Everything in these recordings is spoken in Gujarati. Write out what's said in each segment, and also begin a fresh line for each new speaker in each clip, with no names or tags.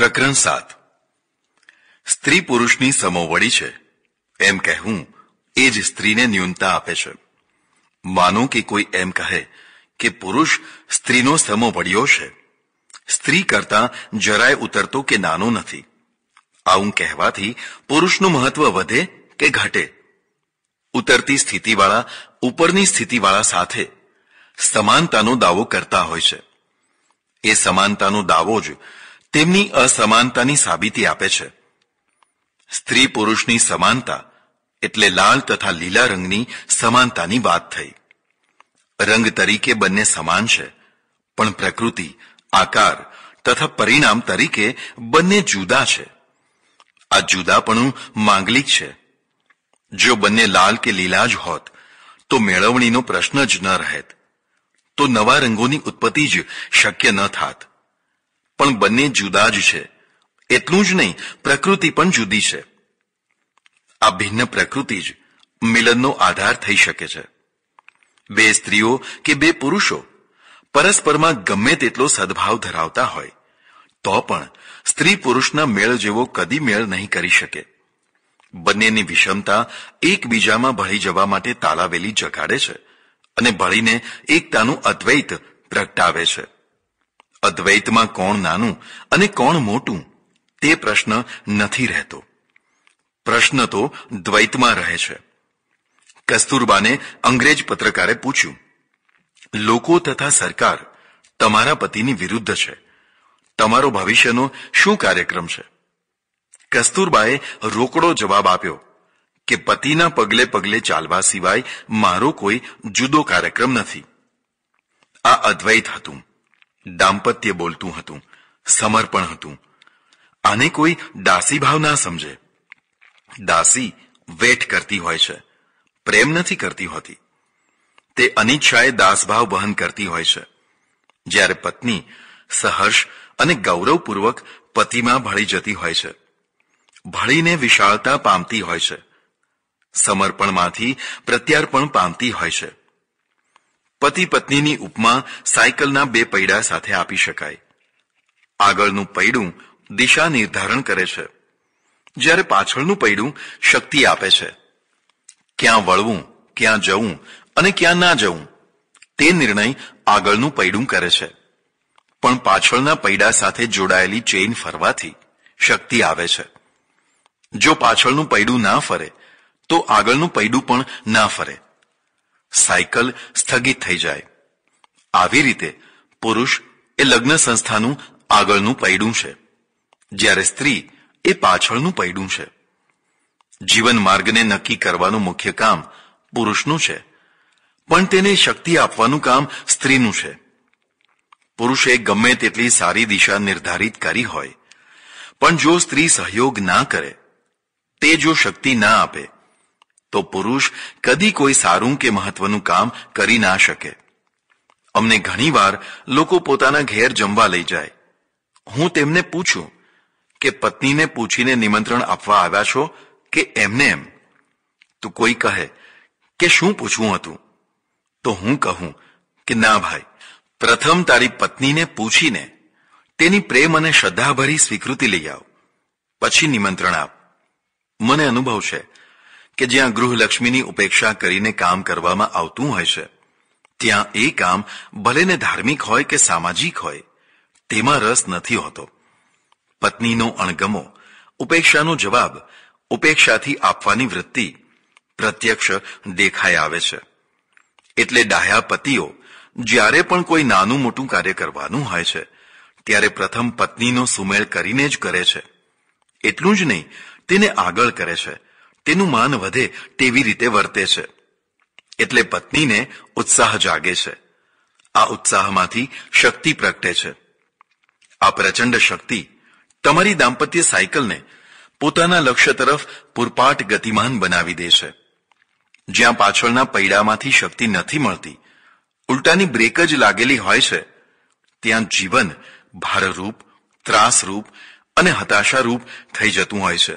પ્રકરણ સાત સ્ત્રી પુરુષની સમોવડી છે એમ કહેવું એ જ સ્ત્રીને ન્યૂનતા આપે છે માનો કે કોઈ એમ કહે કે પુરુષ સ્ત્રીનો સમોવડીઓ છે સ્ત્રી કરતા જરાય ઉતરતો કે નાનો નથી આવું કહેવાથી પુરુષનું મહત્વ વધે કે ઘટે ઉતરતી સ્થિતિવાળા ઉપરની સ્થિતિવાળા સાથે સમાનતાનો દાવો કરતા હોય છે એ સમાનતાનો દાવો જ તેમની અસમાનતાની સાબિતી આપે છે સ્ત્રી પુરુષની સમાનતા એટલે લાલ તથા લીલા રંગની સમાનતાની વાત થઈ રંગ તરીકે બંને સમાન છે પણ પ્રકૃતિ આકાર તથા પરિણામ તરીકે બંને જુદા છે આ જુદાપણું માંગલિક છે જો બંને લાલ કે લીલા જ હોત તો મેળવણીનો પ્રશ્ન જ ન રહેત તો નવા રંગોની ઉત્પત્તિ જ શક્ય ન થાત પણ બંને જુદા જ છે એટલું જ નહીં પ્રકૃતિ પણ જુદી છે આ ભિન્ન પ્રકૃતિ જ મિલનનો આધાર થઈ શકે છે બે સ્ત્રીઓ કે બે પુરુષો પરસ્પરમાં ગમે તેટલો સદભાવ ધરાવતા હોય તો પણ સ્ત્રી પુરુષના મેળ જેવો કદી મેળ નહીં કરી શકે બંનેની વિષમતા એકબીજામાં ભળી જવા માટે તાલાવેલી જગાડે છે અને ભળીને એકતાનું અદ્વૈત પ્રગટાવે છે અદ્વૈતમાં કોણ નાનું અને કોણ મોટું તે પ્રશ્ન નથી રહેતો પ્રશ્ન તો દ્વૈતમાં રહે છે કસ્તુરબાને અંગ્રેજ પત્રકારે પૂછ્યું લોકો તથા સરકાર તમારા પતિની વિરુદ્ધ છે તમારો ભવિષ્યનો શું કાર્યક્રમ છે કસ્તુરબાએ રોકડો જવાબ આપ્યો કે પતિના પગલે પગલે ચાલવા સિવાય મારો કોઈ જુદો કાર્યક્રમ નથી આ અદ્વૈત હતું દાંપત્ય બોલતું હતું સમર્પણ હતું આને કોઈ દાસી ભાવ ના સમજે દાસી વેઠ કરતી હોય છે પ્રેમ નથી કરતી હોતી તે અનિચ્છાએ દાસભાવ વહન કરતી હોય છે જ્યારે પત્ની સહર્ષ અને ગૌરવપૂર્વક પતિમાં ભળી જતી હોય છે ભળીને વિશાળતા પામતી હોય છે સમર્પણમાંથી પ્રત્યાર્પણ પામતી હોય છે પતિ પત્નીની ઉપમા સાયકલના બે પૈડા સાથે આપી શકાય આગળનું પૈડું દિશા નિર્ધારણ કરે છે જ્યારે પાછળનું પૈડું શક્તિ આપે છે ક્યાં વળવું ક્યાં જવું અને ક્યાં ના જવું તે નિર્ણય આગળનું પૈડું કરે છે પણ પાછળના પૈડા સાથે જોડાયેલી ચેઇન ફરવાથી શક્તિ આવે છે જો પાછળનું પૈડું ના ફરે તો આગળનું પૈડું પણ ના ફરે સાયકલ સ્થગિત થઈ જાય આવી રીતે પુરુષ એ લગ્ન સંસ્થાનું આગળનું પૈડું છે જ્યારે સ્ત્રી એ પાછળનું પૈડું છે જીવન માર્ગને નક્કી કરવાનું મુખ્ય કામ પુરુષનું છે પણ તેને શક્તિ આપવાનું કામ સ્ત્રીનું છે પુરુષે ગમે તેટલી સારી દિશા નિર્ધારિત કરી હોય પણ જો સ્ત્રી સહયોગ ના કરે તે જો શક્તિ ના આપે તો પુરુષ કદી કોઈ સારું કે મહત્વનું કામ કરી ના શકે અમને ઘણીવાર લોકો પોતાના ઘેર જમવા લઈ જાય હું તેમને પૂછું કે પત્નીને પૂછીને નિમંત્રણ આપવા આવ્યા છો કે એમને એમ તો કોઈ કહે કે શું પૂછવું હતું તો હું કહું કે ના ભાઈ પ્રથમ તારી પત્નીને પૂછીને તેની પ્રેમ અને શ્રદ્ધાભરી સ્વીકૃતિ લઈ આવ પછી નિમંત્રણ આપ મને અનુભવ છે કે જ્યાં ગૃહલક્ષ્મીની ઉપેક્ષા કરીને કામ કરવામાં આવતું હોય છે ત્યાં એ કામ ભલેને ધાર્મિક હોય કે સામાજિક હોય તેમાં રસ નથી હોતો પત્નીનો અણગમો ઉપેક્ષાનો જવાબ ઉપેક્ષાથી આપવાની વૃત્તિ પ્રત્યક્ષ દેખાઈ આવે છે એટલે ડાહ્યા પતિઓ જ્યારે પણ કોઈ નાનું મોટું કાર્ય કરવાનું હોય છે ત્યારે પ્રથમ પત્નીનો સુમેળ કરીને જ કરે છે એટલું જ નહીં તેને આગળ કરે છે તેનું માન વધે તેવી રીતે વર્તે છે એટલે પત્નીને ઉત્સાહ જાગે છે આ ઉત્સાહમાંથી શક્તિ પ્રગટે છે આ પ્રચંડ શક્તિ તમારી દાંપત્ય સાયકલને પોતાના લક્ષ્ય તરફ પૂરપાટ ગતિમાન બનાવી દે છે જ્યાં પાછળના પૈડામાંથી શક્તિ નથી મળતી ઉલટાની બ્રેક જ લાગેલી હોય છે ત્યાં જીવન ભારરૂપ ત્રાસરૂપ અને હતાશારૂપ થઈ જતું હોય છે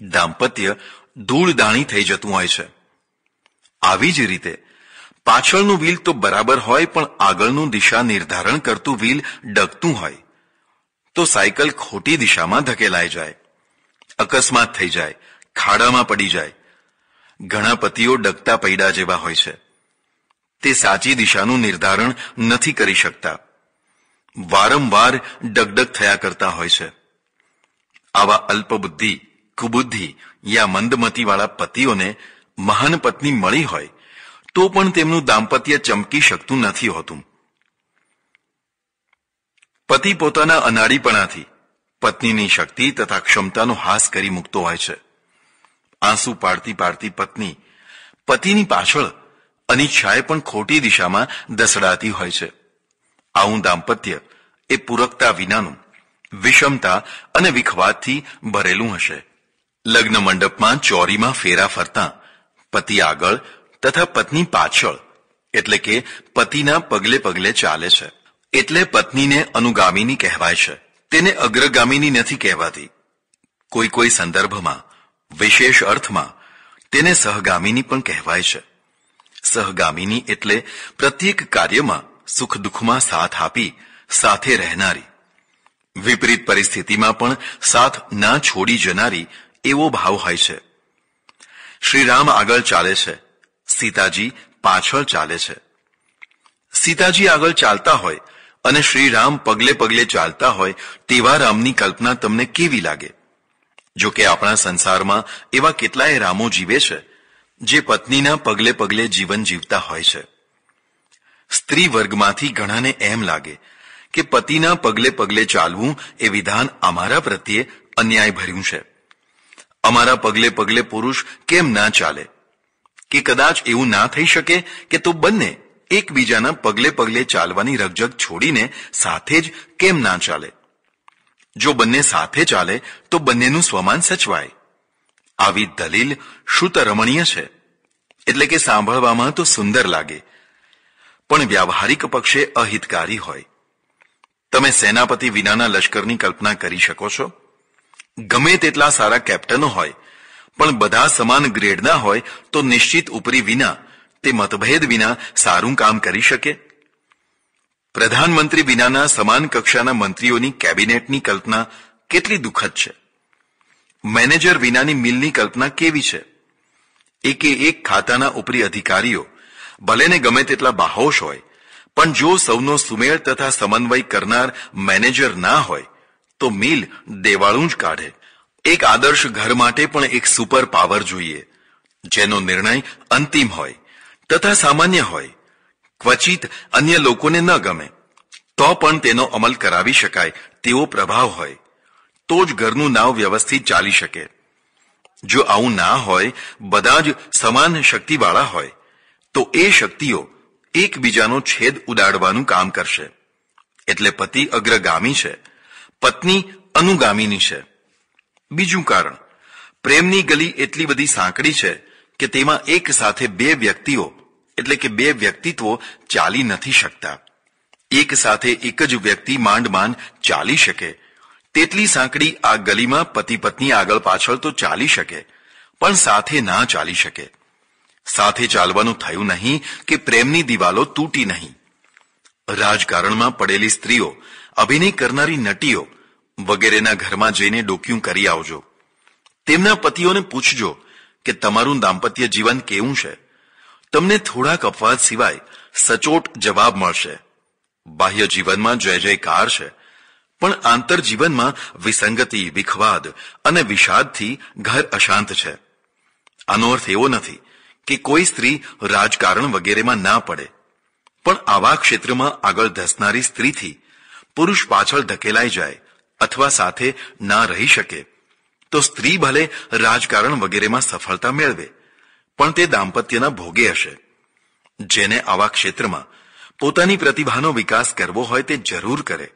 દાંપત્ય ધૂળદાણી થઈ જતું હોય છે આવી જ રીતે પાછળનું વ્હીલ તો બરાબર હોય પણ આગળનું દિશા નિર્ધારણ કરતું વ્હીલ ડગતું હોય તો સાયકલ ખોટી દિશામાં ધકેલાઈ જાય અકસ્માત થઈ જાય ખાડામાં પડી જાય ઘણા પતિઓ ડગતા પૈડા જેવા હોય છે તે સાચી દિશાનું નિર્ધારણ નથી કરી શકતા વારંવાર ડગડગ થયા કરતા હોય છે આવા અલ્પબુદ્ધિ કુબુદ્ધિ યા મંદમતી વાળા પતિઓને મહાન પત્ની મળી હોય તો પણ તેમનું દાંપત્ય ચમકી શકતું નથી હોતું પતિ પોતાના અનાડીપણાથી પત્નીની શક્તિ તથા ક્ષમતાનો હાસ કરી મૂકતો હોય છે આંસુ પાડતી પાડતી પત્ની પતિની પાછળ અનિચ્છાએ પણ ખોટી દિશામાં દસડાતી હોય છે આવું દાંપત્ય એ પૂરકતા વિનાનું વિષમતા અને વિખવાદથી ભરેલું હશે લગ્ન મંડપમાં ચોરીમાં ફેરા ફરતા પતિ આગળ તથા પત્ની પાછળ એટલે કે પતિના પગલે પગલે ચાલે છે એટલે પત્નીને અનુગામીની કહેવાય છે તેને અગ્રગામીની નથી કહેવાતી કોઈ કોઈ સંદર્ભમાં વિશેષ અર્થમાં તેને સહગામીની પણ કહેવાય છે સહગામીની એટલે પ્રત્યેક કાર્યમાં સુખ દુઃખમાં સાથ આપી સાથે રહેનારી વિપરીત પરિસ્થિતિમાં પણ સાથ ના છોડી જનારી એવો ભાવ હોય છે શ્રી રામ આગળ ચાલે છે સીતાજી પાછળ ચાલે છે સીતાજી આગળ ચાલતા હોય અને શ્રી રામ પગલે પગલે ચાલતા હોય તેવા રામની કલ્પના તમને કેવી લાગે જો કે આપણા સંસારમાં એવા કેટલાય રામો જીવે છે જે પત્નીના પગલે પગલે જીવન જીવતા હોય છે સ્ત્રી વર્ગમાંથી ઘણાને એમ લાગે કે પતિના પગલે પગલે ચાલવું એ વિધાન અમારા પ્રત્યે અન્યાયભર્યું છે અમારા પગલે પગલે પુરુષ કેમ ના ચાલે કે કદાચ એવું ના થઈ શકે કે તું બંને એકબીજાના પગલે પગલે ચાલવાની રગજગ છોડીને સાથે જ કેમ ના ચાલે જો બંને સાથે ચાલે તો બંનેનું સ્વમાન સચવાય આવી દલીલ શુત રમણીય છે એટલે કે સાંભળવામાં તો સુંદર લાગે પણ વ્યવહારિક પક્ષે અહિતકારી હોય તમે સેનાપતિ વિનાના લશ્કરની કલ્પના કરી શકો છો ગમે તેટલા સારા કેપ્ટનો હોય પણ બધા સમાન ગ્રેડના હોય તો નિશ્ચિત ઉપરી વિના તે મતભેદ વિના સારું કામ કરી શકે પ્રધાનમંત્રી વિનાના સમાન કક્ષાના મંત્રીઓની કેબિનેટની કલ્પના કેટલી દુઃખદ છે મેનેજર વિનાની મિલની કલ્પના કેવી છે એકે એક ખાતાના ઉપરી અધિકારીઓ ભલેને ગમે તેટલા બાહોશ હોય પણ જો સૌનો સુમેળ તથા સમન્વય કરનાર મેનેજર ના હોય તો મિલ દેવાળું જ કાઢે એક આદર્શ ઘર માટે પણ એક સુપર પાવર જોઈએ જેનો નિર્ણય અંતિમ હોય તથા સામાન્ય હોય ક્વચિત અન્ય લોકોને ન ગમે તો પણ તેનો અમલ કરાવી શકાય તેવો પ્રભાવ હોય તો જ ઘરનું નાવ વ્યવસ્થિત ચાલી શકે જો આવું ના હોય બધા જ સમાન શક્તિવાળા હોય તો એ શક્તિઓ એકબીજાનો છેદ ઉડાડવાનું કામ કરશે એટલે પતિ અગ્રગામી છે પત્ની અનુગામીની છે બીજું કારણ પ્રેમની ગલી એટલી બધી સાંકડી છે કે તેમાં એક સાથે બે વ્યક્તિઓ એટલે કે બે વ્યક્તિત્વો ચાલી નથી શકતા એક સાથે એક જ વ્યક્તિ માંડ માંડ ચાલી શકે તેટલી સાંકડી આ ગલીમાં પતિ પત્ની આગળ પાછળ તો ચાલી શકે પણ સાથે ના ચાલી શકે સાથે ચાલવાનું થયું નહીં કે પ્રેમની દિવાલો તૂટી નહીં રાજકારણમાં પડેલી સ્ત્રીઓ અભિનય કરનારી નટીઓ વગેરેના ઘરમાં જઈને ડોક્યું કરી આવજો તેમના પતિઓને પૂછજો કે તમારું દાંપત્ય જીવન કેવું છે તમને થોડાક અપવાદ સિવાય સચોટ જવાબ મળશે બાહ્ય જીવનમાં જય જયકાર છે પણ આંતરજીવનમાં વિસંગતિ વિખવાદ અને વિષાદથી ઘર અશાંત છે આનો અર્થ એવો નથી કે કોઈ સ્ત્રી રાજકારણ વગેરેમાં ના પડે પણ આવા ક્ષેત્રમાં આગળ ધસનારી સ્ત્રીથી પુરુષ પાછળ ધકેલાઈ જાય અથવા સાથે ના રહી શકે તો સ્ત્રી ભલે રાજકારણ વગેરેમાં સફળતા મેળવે પણ તે દાંપત્યના ભોગે હશે જેને આવા ક્ષેત્રમાં પોતાની પ્રતિભાનો વિકાસ કરવો હોય તે જરૂર કરે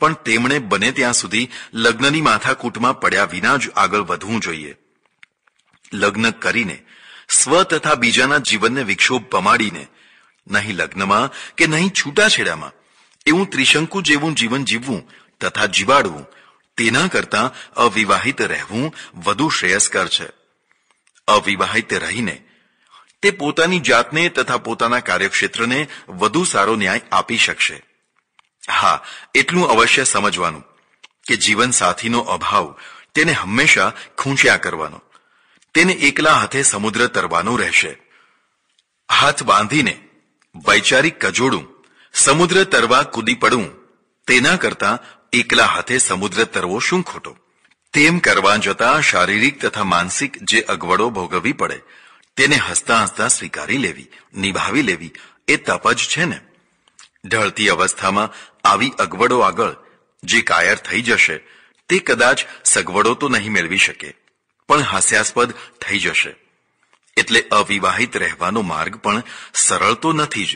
પણ તેમણે બને ત્યાં સુધી લગ્નની માથાકૂટમાં પડ્યા વિના જ આગળ વધવું જોઈએ લગ્ન કરીને સ્વ તથા બીજાના જીવનને વિક્ષોભ પમાડીને નહીં લગ્નમાં કે નહીં છૂટાછેડામાં એવું ત્રિશંકુ જેવું જીવન જીવવું તથા જીવાડવું તેના કરતા અવિવાહિત રહેવું વધુ શ્રેયસ્કર છે અવિવાહિત રહીને તે પોતાની જાતને તથા પોતાના કાર્યક્ષેત્રને વધુ સારો ન્યાય આપી શકશે હા એટલું અવશ્ય સમજવાનું કે જીવન સાથીનો અભાવ તેને હંમેશા ખૂંચ્યા કરવાનો તેને એકલા હાથે સમુદ્ર તરવાનો રહેશે હાથ બાંધીને વૈચારિક કજોડું સમુદ્ર તરવા કૂદી પડું તેના કરતા એકલા હાથે સમુદ્ર તરવો શું ખોટો તેમ કરવા જતા શારીરિક તથા માનસિક જે અગવડો ભોગવવી પડે તેને હસતા હસતા સ્વીકારી લેવી નિભાવી લેવી એ તપ જ છે ને ઢળતી અવસ્થામાં આવી અગવડો આગળ જે કાયર થઈ જશે તે કદાચ સગવડો તો નહીં મેળવી શકે પણ હાસ્યાસ્પદ થઈ જશે એટલે અવિવાહિત રહેવાનો માર્ગ પણ સરળ તો નથી જ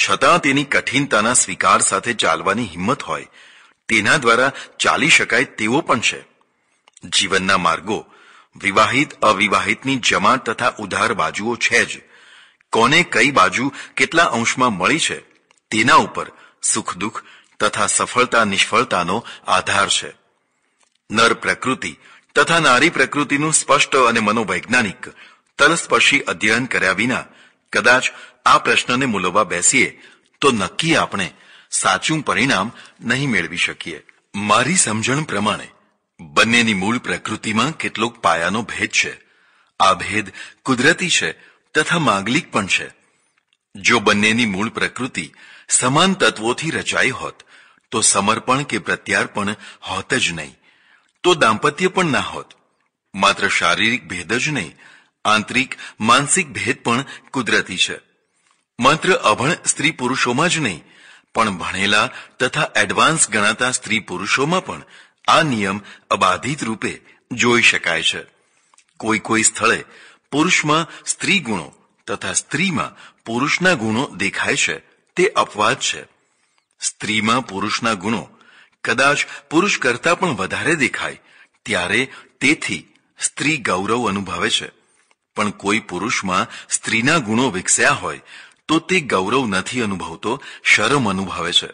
છતાં તેની કઠિનતાના સ્વીકાર સાથે ચાલવાની હિંમત હોય તેના દ્વારા ચાલી શકાય તેવો પણ છે જીવનના માર્ગો વિવાહિત અવિવાહિતની જમાત તથા ઉધાર બાજુઓ છે જ કોને કઈ બાજુ કેટલા અંશમાં મળી છે તેના ઉપર સુખ દુઃખ તથા સફળતા નિષ્ફળતાનો આધાર છે નર પ્રકૃતિ તથા નારી પ્રકૃતિનું સ્પષ્ટ અને મનોવૈજ્ઞાનિક તલસ્પર્શી અધ્યયન કર્યા વિના કદાચ આ પ્રશ્નને મૂલવવા બેસીએ તો નક્કી આપણે સાચું પરિણામ નહીં મેળવી શકીએ મારી સમજણ પ્રમાણે બંનેની મૂળ પ્રકૃતિમાં કેટલોક પાયાનો ભેદ છે આ ભેદ કુદરતી છે તથા માંગલિક પણ છે જો બંનેની મૂળ પ્રકૃતિ સમાન તત્વોથી રચાઈ હોત તો સમર્પણ કે પ્રત્યાર્પણ હોત જ નહીં તો દાંપત્ય પણ ના હોત માત્ર શારીરિક ભેદ જ નહીં આંતરિક માનસિક ભેદ પણ કુદરતી છે માત્ર અભણ સ્ત્રી પુરુષોમાં જ નહીં પણ ભણેલા તથા એડવાન્સ ગણાતા સ્ત્રી પુરુષોમાં પણ આ નિયમ અબાધિત રૂપે જોઈ શકાય છે કોઈ કોઈ સ્થળે પુરુષમાં સ્ત્રી ગુણો તથા સ્ત્રીમાં પુરુષના ગુણો દેખાય છે તે અપવાદ છે સ્ત્રીમાં પુરુષના ગુણો કદાચ પુરુષ કરતા પણ વધારે દેખાય ત્યારે તેથી સ્ત્રી ગૌરવ અનુભવે છે પણ કોઈ પુરુષમાં સ્ત્રીના ગુણો વિકસ્યા હોય તો તે ગૌરવ નથી અનુભવતો શરમ અનુભવે છે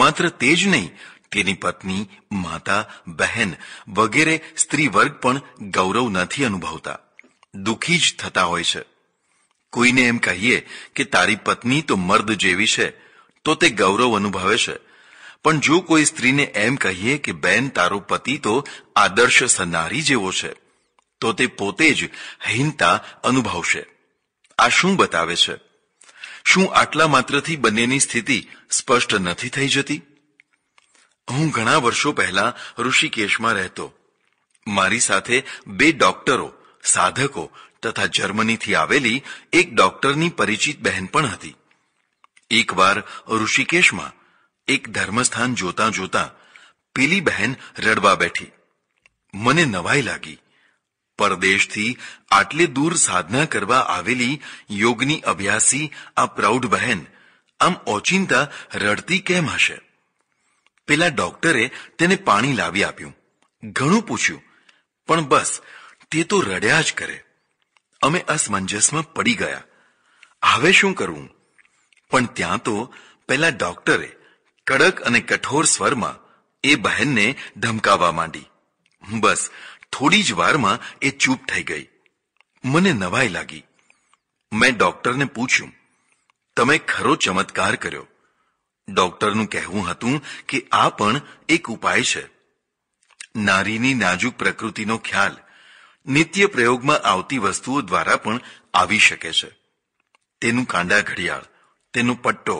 માત્ર તે જ નહીં તેની પત્ની માતા બહેન વગેરે સ્ત્રી વર્ગ પણ ગૌરવ નથી અનુભવતા દુઃખી જ થતા હોય છે કોઈને એમ કહીએ કે તારી પત્ની તો મર્દ જેવી છે તો તે ગૌરવ અનુભવે છે પણ જો કોઈ સ્ત્રીને એમ કહીએ કે બેન તારો પતિ તો આદર્શ સનારી જેવો છે તો તે પોતે જ હીનતા અનુભવશે આ શું બતાવે છે શું આટલા માત્રથી બંનેની સ્થિતિ સ્પષ્ટ નથી થઈ જતી હું ઘણા વર્ષો પહેલા ઋષિકેશમાં રહેતો મારી સાથે બે ડોક્ટરો સાધકો તથા જર્મનીથી આવેલી એક ડોક્ટરની પરિચિત બહેન પણ હતી એકવાર ઋષિકેશમાં એક ધર્મસ્થાન જોતા જોતા પેલી બહેન રડવા બેઠી મને નવાઈ લાગી પરદેશથી આટલે દૂર સાધના કરવા આવેલી યોગની અભ્યાસી આ પ્રૌઢ બહેન આમ ઓચિંતા રડતી કેમ હશે પેલા ડોક્ટરે તેને પાણી લાવી આપ્યું ઘણું પૂછ્યું પણ બસ તે તો રડ્યા જ કરે અમે અસમંજસમાં પડી ગયા હવે શું કરવું પણ ત્યાં તો પેલા ડોક્ટરે કડક અને કઠોર સ્વરમાં એ બહેનને ધમકાવા માંડી બસ થોડી જ વારમાં એ ચૂપ થઈ ગઈ મને નવાઈ લાગી મેં ડોક્ટરને પૂછ્યું તમે ખરો ચમત્કાર કર્યો ડોક્ટરનું કહેવું હતું કે આ પણ એક ઉપાય છે નારીની નાજુક પ્રકૃતિનો ખ્યાલ નિત્ય પ્રયોગમાં આવતી વસ્તુઓ દ્વારા પણ આવી શકે છે તેનું કાંડા ઘડિયાળ તેનો પટ્ટો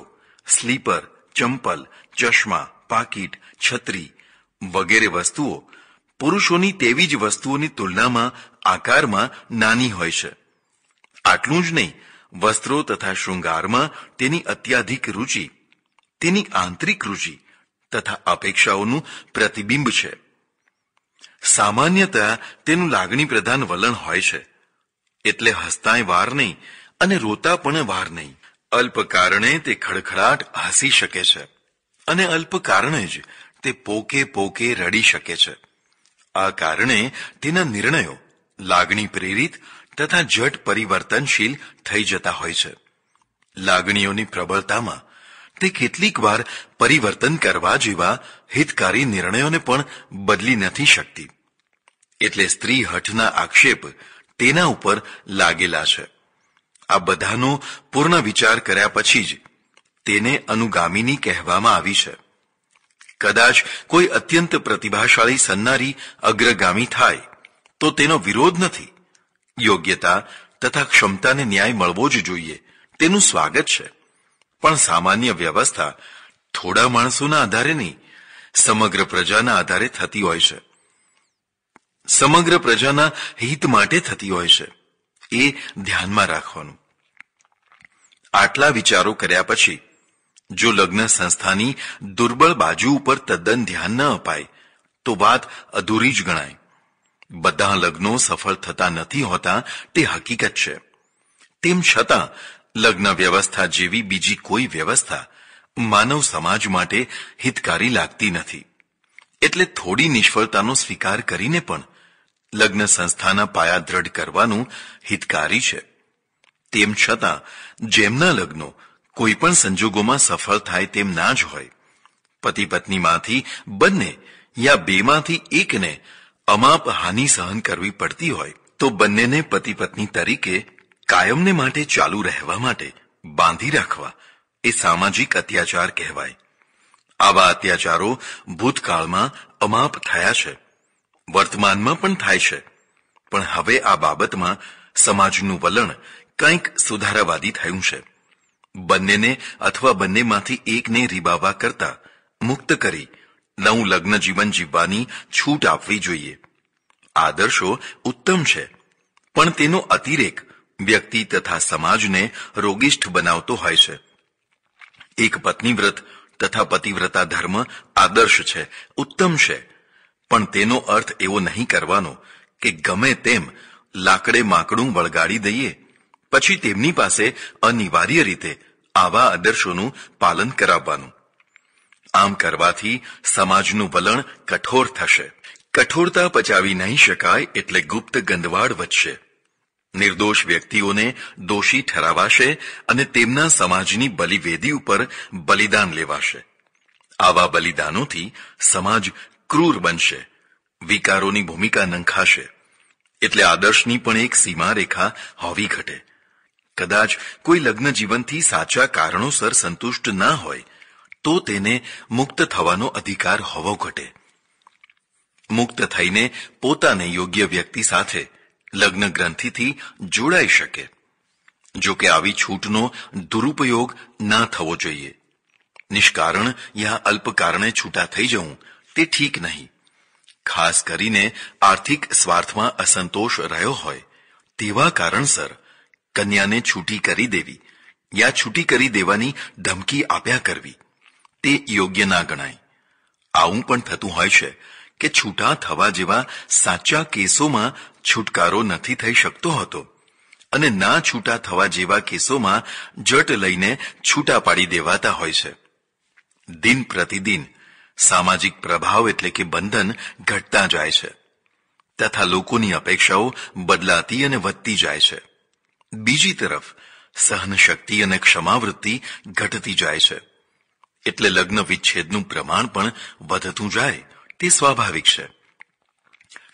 સ્લીપર ચંપલ ચશ્મા પાકીટ છત્રી વગેરે વસ્તુઓ પુરુષોની તેવી જ વસ્તુઓની તુલનામાં આકારમાં નાની હોય છે આટલું જ નહીં વસ્ત્રો તથા શૃંગારમાં તેની અત્યાધિક રુચિ તેની આંતરિક રુચિ તથા અપેક્ષાઓનું પ્રતિબિંબ છે સામાન્યતા તેનું લાગણી પ્રધાન વલણ હોય છે એટલે હસતાય વાર નહીં અને રોતા પણ વાર નહીં અલ્પ કારણે તે ખડખડાટ હસી શકે છે અને અલ્પ કારણે જ તે પોકે પોકે રડી શકે છે આ કારણે તેના નિર્ણયો લાગણી પ્રેરિત તથા જટ પરિવર્તનશીલ થઈ જતા હોય છે લાગણીઓની પ્રબળતામાં તે કેટલીક વાર પરિવર્તન કરવા જેવા હિતકારી નિર્ણયોને પણ બદલી નથી શકતી એટલે સ્ત્રી હઠના આક્ષેપ તેના ઉપર લાગેલા છે આ બધાનો પૂર્ણ વિચાર કર્યા પછી જ તેને અનુગામીની કહેવામાં આવી છે કદાચ કોઈ અત્યંત પ્રતિભાશાળી સન્નારી અગ્રગામી થાય તો તેનો વિરોધ નથી યોગ્યતા તથા ક્ષમતાને ન્યાય મળવો જ જોઈએ તેનું સ્વાગત છે પણ સામાન્ય વ્યવસ્થા થોડા માણસોના આધારે નહીં સમગ્ર પ્રજાના આધારે થતી હોય છે સમગ્ર પ્રજાના હિત માટે થતી હોય છે એ ધ્યાનમાં રાખવાનું આટલા વિચારો કર્યા પછી જો લગ્ન સંસ્થાની દુર્બળ બાજુ ઉપર તદ્દન ધ્યાન ન અપાય તો વાત અધૂરી જ ગણાય બધા લગ્નો સફળ થતા નથી હોતા તે હકીકત છે તેમ છતાં લગ્ન વ્યવસ્થા જેવી બીજી કોઈ વ્યવસ્થા માનવ સમાજ માટે હિતકારી લાગતી નથી એટલે થોડી નિષ્ફળતાનો સ્વીકાર કરીને પણ લગ્ન સંસ્થાના પાયા દ્રઢ કરવાનું હિતકારી છે તેમ છતાં જેમના લગ્નો કોઈ પણ સંજોગોમાં સફળ થાય તેમ ના જ હોય પતિ પત્નીમાંથી બંને યા બેમાંથી એકને અમાપ હાનિ સહન કરવી પડતી હોય તો બંનેને પતિ પત્ની તરીકે કાયમને માટે ચાલુ રહેવા માટે બાંધી રાખવા એ સામાજિક અત્યાચાર કહેવાય આવા અત્યાચારો ભૂતકાળમાં અમાપ થયા છે વર્તમાનમાં પણ થાય છે પણ હવે આ બાબતમાં સમાજનું વલણ કંઈક સુધારાવાદી થયું છે બંનેને અથવા બંનેમાંથી એકને રીબાવા કરતા મુક્ત કરી નવું લગ્ન જીવન જીવવાની છૂટ આપવી જોઈએ આદર્શો ઉત્તમ છે પણ તેનો અતિરેક વ્યક્તિ તથા સમાજને રોગિષ્ઠ બનાવતો હોય છે એક પત્ની વ્રત તથા પતિવ્રતા ધર્મ આદર્શ છે ઉત્તમ છે પણ તેનો અર્થ એવો નહીં કરવાનો કે ગમે તેમ લાકડે માકડું વળગાડી દઈએ પછી તેમની પાસે અનિવાર્ય રીતે આવા આદર્શોનું પાલન કરાવવાનું આમ કરવાથી સમાજનું વલણ કઠોર થશે કઠોરતા પચાવી નહીં શકાય એટલે ગુપ્ત ગંદવાડ વધશે નિર્દોષ વ્યક્તિઓને દોષી ઠરાવાશે અને તેમના સમાજની બલિવેદી ઉપર બલિદાન લેવાશે આવા બલિદાનોથી સમાજ ક્રૂર બનશે વિકારોની ભૂમિકા નંખાશે એટલે આદર્શની પણ એક સીમારેખા હોવી ઘટે કદાચ કોઈ લગ્ન જીવનથી સાચા કારણોસર સંતુષ્ટ ન હોય તો તેને મુક્ત થવાનો અધિકાર હોવો ઘટે મુક્ત થઈને પોતાને યોગ્ય વ્યક્તિ સાથે લગ્ન ગ્રંથિથી જોડાઈ શકે જો કે આવી છૂટનો દુરુપયોગ ના થવો જોઈએ નિષ્કારણ યા અલ્પકારણે છૂટા થઈ જવું તે ઠીક નહીં ખાસ કરીને આર્થિક સ્વાર્થમાં અસંતોષ રહ્યો હોય તેવા કારણસર કન્યાને છૂટી કરી દેવી યા છૂટી કરી દેવાની ધમકી આપ્યા કરવી તે યોગ્ય ના ગણાય આવું પણ થતું હોય છે કે છૂટા થવા જેવા સાચા કેસોમાં છુટકારો નથી થઈ શકતો હતો અને ના છૂટા થવા જેવા કેસોમાં જટ લઈને છૂટા પાડી દેવાતા હોય છે દિન પ્રતિદિન સામાજિક પ્રભાવ એટલે કે બંધન ઘટતા જાય છે તથા લોકોની અપેક્ષાઓ બદલાતી અને વધતી જાય છે બીજી તરફ સહનશક્તિ અને ક્ષમાવૃત્તિ ઘટતી જાય છે એટલે લગ્ન વિચ્છેદનું પ્રમાણ પણ વધતું જાય તે સ્વાભાવિક છે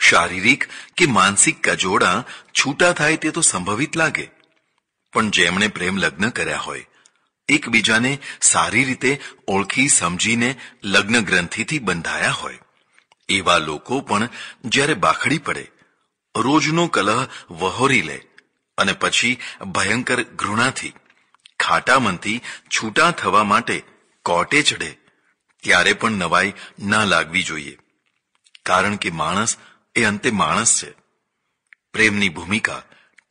શારીરિક કે માનસિક કજોડા છૂટા થાય તે તો સંભવિત લાગે પણ જેમણે પ્રેમ લગ્ન કર્યા હોય એકબીજાને સારી રીતે ઓળખી સમજીને લગ્ન ગ્રંથિથી બંધાયા હોય એવા લોકો પણ જ્યારે બાખડી પડે રોજનો કલહ વહોરી લે અને પછી ભયંકર ઘૃણાથી ખાટા મનથી છૂટા થવા માટે કોટે ચડે ત્યારે પણ નવાઈ ના લાગવી જોઈએ કારણ કે માણસ એ અંતે માણસ છે પ્રેમની ભૂમિકા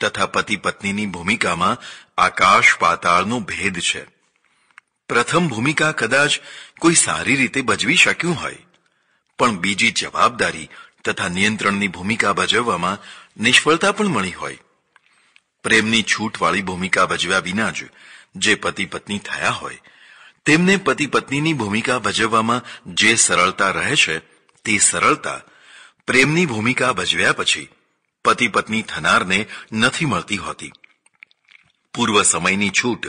તથા પતિ પત્નીની ભૂમિકામાં આકાશ પાતાળનો ભેદ છે પ્રથમ ભૂમિકા કદાચ કોઈ સારી રીતે ભજવી શક્યું હોય પણ બીજી જવાબદારી તથા નિયંત્રણની ભૂમિકા ભજવવામાં નિષ્ફળતા પણ મળી હોય પ્રેમની છૂટવાળી ભૂમિકા ભજવ્યા વિના જ જે પતિ પત્ની થયા હોય તેમને પતિ પત્નીની ભૂમિકા ભજવવામાં જે સરળતા રહે છે તે સરળતા પ્રેમની ભૂમિકા ભજવ્યા પછી પતિ પત્ની થનારને નથી મળતી હોતી પૂર્વ સમયની છૂટ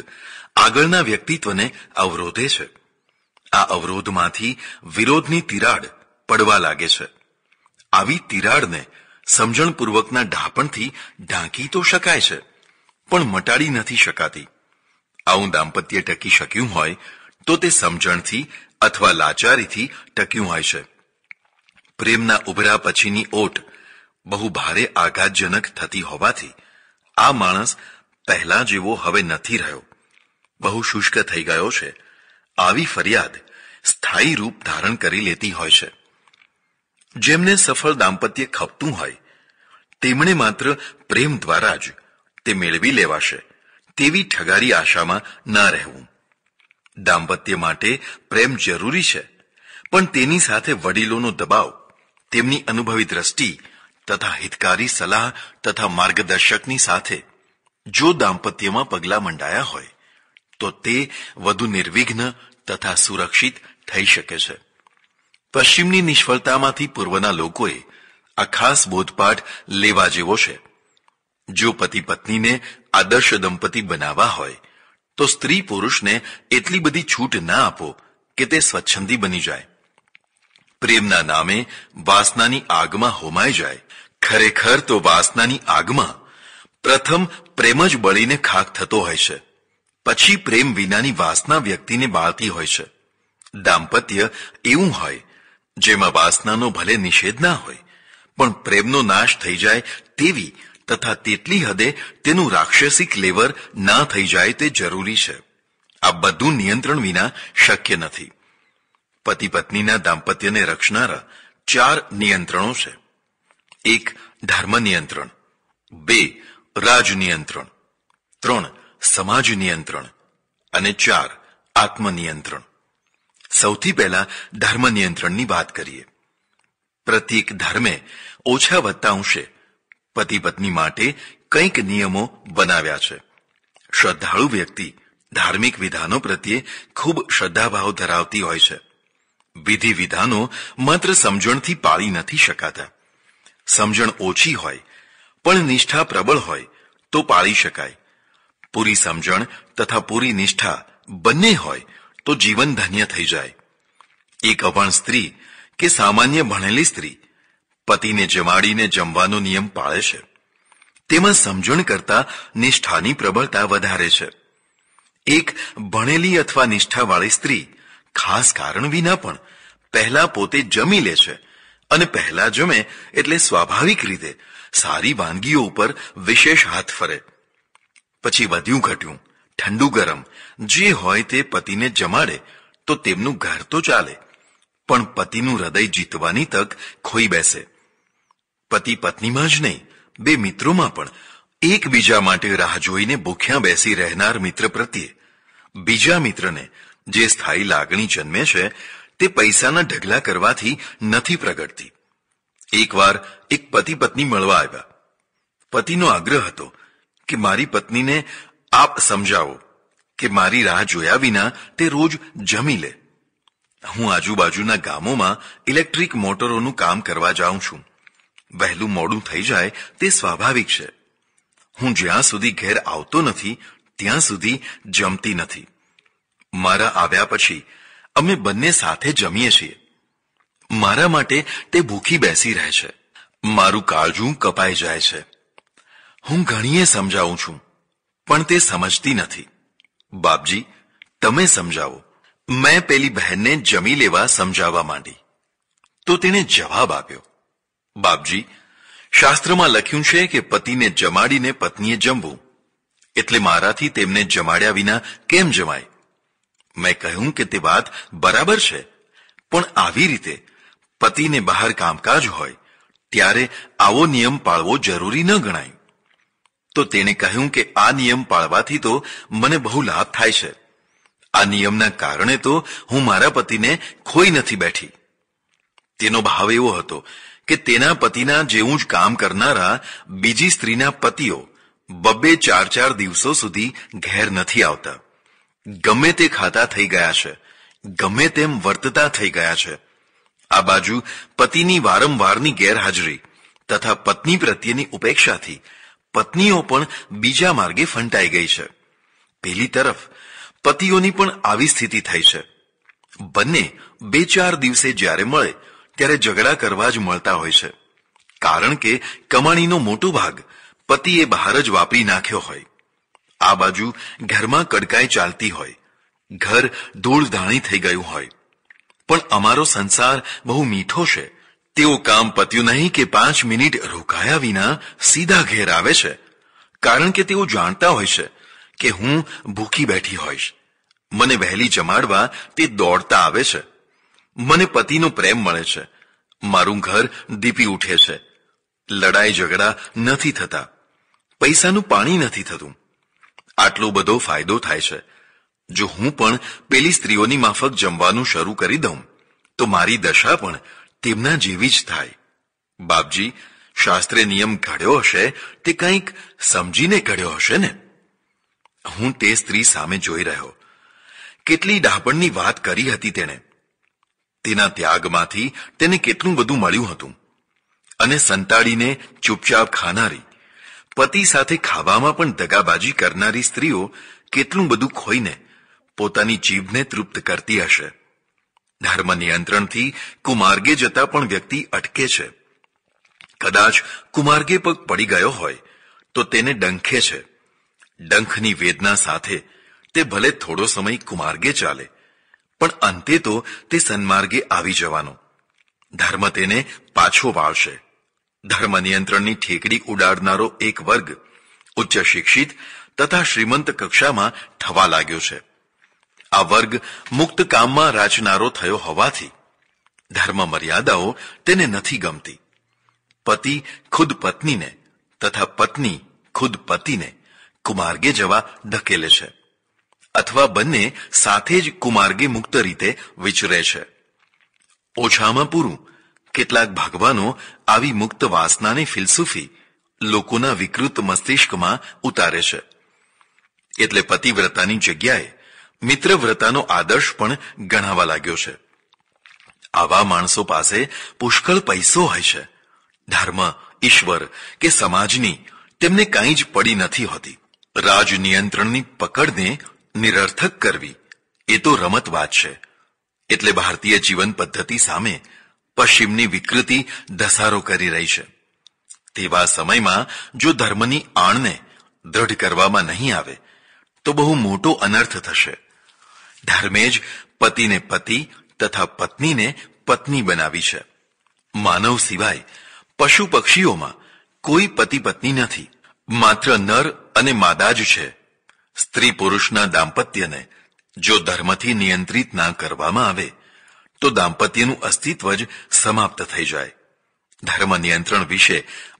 આગળના વ્યક્તિત્વને અવરોધે છે આ અવરોધમાંથી વિરોધની તિરાડ પડવા લાગે છે આવી તિરાડને સમજણપૂર્વકના ઢાંપણથી ઢાંકી તો શકાય છે પણ મટાડી નથી શકાતી આવું દાંપત્ય ટકી શક્યું હોય તો તે સમજણથી અથવા લાચારીથી ટક્યું હોય છે પ્રેમના ઉભરા પછીની ઓટ બહુ ભારે આઘાતજનક થતી હોવાથી આ માણસ પહેલા જેવો હવે નથી રહ્યો બહુ શુષ્ક થઈ ગયો છે આવી ફરિયાદ સ્થાયી રૂપ ધારણ કરી લેતી હોય છે જેમને સફળ દાંપત્ય ખપતું હોય તેમણે માત્ર પ્રેમ દ્વારા જ તે મેળવી લેવાશે તેવી ઠગારી આશામાં ન રહેવું દાંપત્ય માટે પ્રેમ જરૂરી છે પણ તેની સાથે વડીલોનો દબાવ તેમની અનુભવી દ્રષ્ટિ તથા હિતકારી સલાહ તથા માર્ગદર્શકની સાથે જો દાંપત્યમાં પગલા મંડાયા હોય તો તે વધુ નિર્વિઘ્ન તથા સુરક્ષિત થઈ શકે છે પશ્ચિમની નિષ્ફળતામાંથી પૂર્વના લોકોએ આ ખાસ બોધપાઠ લેવા જેવો છે જો પતિ પત્નીને આદર્શ દંપતિ બનાવવા હોય તો સ્ત્રી પુરુષને એટલી બધી છૂટ ના આપો કે તે સ્વચ્છંદી બની જાય પ્રેમના નામે વાસનાની આગમાં હોમાઈ જાય ખરેખર તો વાસનાની આગમાં પ્રથમ પ્રેમ જ બળીને ખાખ થતો હોય છે પછી પ્રેમ વિનાની વાસના વ્યક્તિને બાળતી હોય છે દાંપત્ય એવું હોય જેમાં વાસનાનો ભલે નિષેધ ના હોય પણ પ્રેમનો નાશ થઈ જાય તેવી તથા તેટલી હદે તેનું રાક્ષસિક લેવર ના થઈ જાય તે જરૂરી છે આ બધું નિયંત્રણ વિના શક્ય નથી પતિ પત્નીના દાંપત્યને રક્ષનારા ચાર નિયંત્રણો છે એક ધર્મ નિયંત્રણ બે રાજ નિયંત્રણ ત્રણ સમાજ નિયંત્રણ અને ચાર આત્મનિયંત્રણ સૌથી પહેલા ધર્મ નિયંત્રણની વાત કરીએ પ્રત્યેક ધર્મે ઓછા વધતા અંશે પતિ પત્ની માટે કંઈક નિયમો બનાવ્યા છે શ્રદ્ધાળુ વ્યક્તિ ધાર્મિક વિધાનો પ્રત્યે ખૂબ શ્રદ્ધાભાવ ધરાવતી હોય છે વિધિ વિધાનો માત્ર સમજણથી પાળી નથી શકાતા સમજણ ઓછી હોય પણ નિષ્ઠા પ્રબળ હોય તો પાળી શકાય પૂરી સમજણ તથા પૂરી નિષ્ઠા બંને હોય તો જીવન ધન્ય થઈ જાય એક અભણ સ્ત્રી કે સામાન્ય ભણેલી સ્ત્રી પતિને જમાડીને જમવાનો નિયમ પાળે છે તેમાં સમજણ કરતા નિષ્ઠાની પ્રબળતા વધારે છે એક ભણેલી અથવા નિષ્ઠાવાળી સ્ત્રી ખાસ કારણ વિના પણ પહેલા પોતે જમી લે છે અને પહેલા જમે એટલે સ્વાભાવિક રીતે સારી વાનગીઓ ઉપર વિશેષ હાથ ફરે પછી વધ્યું ઘટ્યું ઠંડુ ગરમ જે હોય તે પતિને જમાડે તો તેમનું ઘર તો ચાલે પણ પતિનું હૃદય જીતવાની તક ખોઈ બેસે પતિ પત્નીમાં જ નહીં બે મિત્રોમાં પણ એકબીજા માટે રાહ જોઈને ભૂખ્યા બેસી રહેનાર મિત્ર પ્રત્યે બીજા મિત્રને જે સ્થાયી લાગણી જન્મે છે તે પૈસાના ઢગલા કરવાથી નથી પ્રગટતી એકવાર એક પતિ પત્ની મળવા આવ્યા પતિનો આગ્રહ હતો કે મારી પત્નીને આપ સમજાવો કે મારી રાહ જોયા વિના તે રોજ જમી લે હું આજુબાજુના ગામોમાં ઇલેક્ટ્રિક મોટરોનું કામ કરવા જાઉં છું વહેલું મોડું થઈ જાય તે સ્વાભાવિક છે હું જ્યાં સુધી ઘેર આવતો નથી ત્યાં સુધી જમતી નથી મારા આવ્યા પછી અમે બંને સાથે જમીએ છીએ મારા માટે તે ભૂખી બેસી રહે છે મારું કાળજું કપાઈ જાય છે હું ઘણીએ સમજાવું છું પણ તે સમજતી નથી બાપજી તમે સમજાવો મેં પેલી બહેનને જમી લેવા સમજાવવા માંડી તો તેણે જવાબ આપ્યો બાપજી શાસ્ત્રમાં લખ્યું છે કે પતિને જમાડીને પત્નીએ જમવું એટલે મારાથી તેમને જમાડ્યા વિના કેમ જમાય મેં કહ્યું કે તે વાત બરાબર છે પણ આવી રીતે પતિને બહાર કામકાજ હોય ત્યારે આવો નિયમ પાળવો જરૂરી ન ગણાય તો તેણે કહ્યું કે આ નિયમ પાળવાથી તો મને બહુ લાભ થાય છે આ નિયમના કારણે તો હું મારા પતિને ખોઈ નથી બેઠી તેનો ભાવ એવો હતો કે તેના પતિના જેવું જ કામ કરનારા બીજી સ્ત્રીના પતિઓ બબે ચાર ચાર દિવસો સુધી ઘેર નથી આવતા ગમે તે ખાતા થઈ ગયા છે ગમે તેમ વર્તતા થઈ ગયા છે આ બાજુ પતિની વારંવારની ગેરહાજરી તથા પત્ની પ્રત્યેની ઉપેક્ષાથી પત્નીઓ પણ બીજા માર્ગે ફંટાઈ ગઈ છે પેલી તરફ પતિઓની પણ આવી સ્થિતિ થઈ છે બંને બે ચાર દિવસે જ્યારે મળે ત્યારે ઝઘડા કરવા જ મળતા હોય છે કારણ કે કમાણીનો મોટો ભાગ પતિએ બહાર જ વાપરી નાખ્યો હોય આ બાજુ ઘરમાં કડકાઈ ચાલતી હોય ઘર ધૂળધાણી થઈ ગયું હોય પણ અમારો સંસાર બહુ મીઠો છે તેઓ કામ પત્યું નહીં કે પાંચ મિનિટ રોકાયા વિના સીધા ઘેર આવે છે કારણ કે તેઓ જાણતા હોય છે કે હું ભૂખી બેઠી હોઈશ મને વહેલી જમાડવા તે દોડતા આવે છે મને પતિનો પ્રેમ મળે છે મારું ઘર દીપી ઉઠે છે લડાઈ ઝઘડા નથી થતા પૈસાનું પાણી નથી થતું આટલો બધો ફાયદો થાય છે જો હું પણ પેલી સ્ત્રીઓની માફક જમવાનું શરૂ કરી દઉં તો મારી દશા પણ તેમના જેવી જ થાય બાપજી શાસ્ત્રે નિયમ ઘડ્યો હશે તે કંઈક સમજીને ઘડ્યો હશે ને હું તે સ્ત્રી સામે જોઈ રહ્યો કેટલી ડાપણની વાત કરી હતી તેણે તેના ત્યાગમાંથી તેને કેટલું બધું મળ્યું હતું અને સંતાડીને ચૂપચાપ ખાનારી પતિ સાથે ખાવામાં પણ દગાબાજી કરનારી સ્ત્રીઓ કેટલું બધું ખોઈને પોતાની જીભને તૃપ્ત કરતી હશે ધર્મ નિયંત્રણથી કુમાર્ગે જતા પણ વ્યક્તિ અટકે છે કદાચ કુમાર્ગે પગ પડી ગયો હોય તો તેને ડંખે છે ડંખની વેદના સાથે તે ભલે થોડો સમય કુમાર્ગે ચાલે પણ અંતે તો તે સન્માર્ગે આવી જવાનો ધર્મ તેને પાછો વાળશે ધર્મ નિયંત્રણની ઠેકડી ઉડાડનારો એક વર્ગ ઉચ્ચ શિક્ષિત તથા શ્રીમંત કક્ષામાં થવા લાગ્યો છે આ વર્ગ મુક્ત કામમાં રાચનારો થયો હોવાથી ધર્મ મર્યાદાઓ તેને નથી ગમતી પતિ ખુદ પત્નીને તથા પત્ની ખુદ પતિને કુમાર્ગે જવા ધકેલે છે અથવા બંને સાથે જ કુમાર્ગે મુક્ત રીતે વિચરે છે ઓછામાં પૂરું કેટલાક ભગવાનો આવી મુક્ત વાસનાની ફિલસુફી લોકોના વિકૃત મસ્તિષ્કમાં ઉતારે છે એટલે પતિવ્રતાની જગ્યાએ મિત્રવ્રતાનો આદર્શ પણ ગણાવા લાગ્યો છે આવા માણસો પાસે પુષ્કળ પૈસો હોય છે ધર્મ ઈશ્વર કે સમાજની તેમને કંઈ જ પડી નથી હોતી રાજ નિયંત્રણની પકડને નિરર્થક કરવી એ તો રમતવાત છે એટલે ભારતીય જીવન પદ્ધતિ સામે પશ્ચિમની વિકૃતિ ધસારો કરી રહી છે તેવા સમયમાં જો ધર્મની આણને દ્રઢ કરવામાં નહીં આવે તો બહુ મોટો અનર્થ થશે ધર્મે જ પતિને પતિ તથા પત્નીને પત્ની બનાવી છે માનવ સિવાય પશુ પક્ષીઓમાં કોઈ પતિ પત્ની નથી માત્ર નર અને માદા જ છે સ્ત્રી પુરુષના દાંપત્યને જો ધર્મથી નિયંત્રિત ના કરવામાં આવે તો દાંપત્યનું અસ્તિત્વ જ સમાપ્ત થઈ જાય ધર્મ નિયંત્રણ વિશે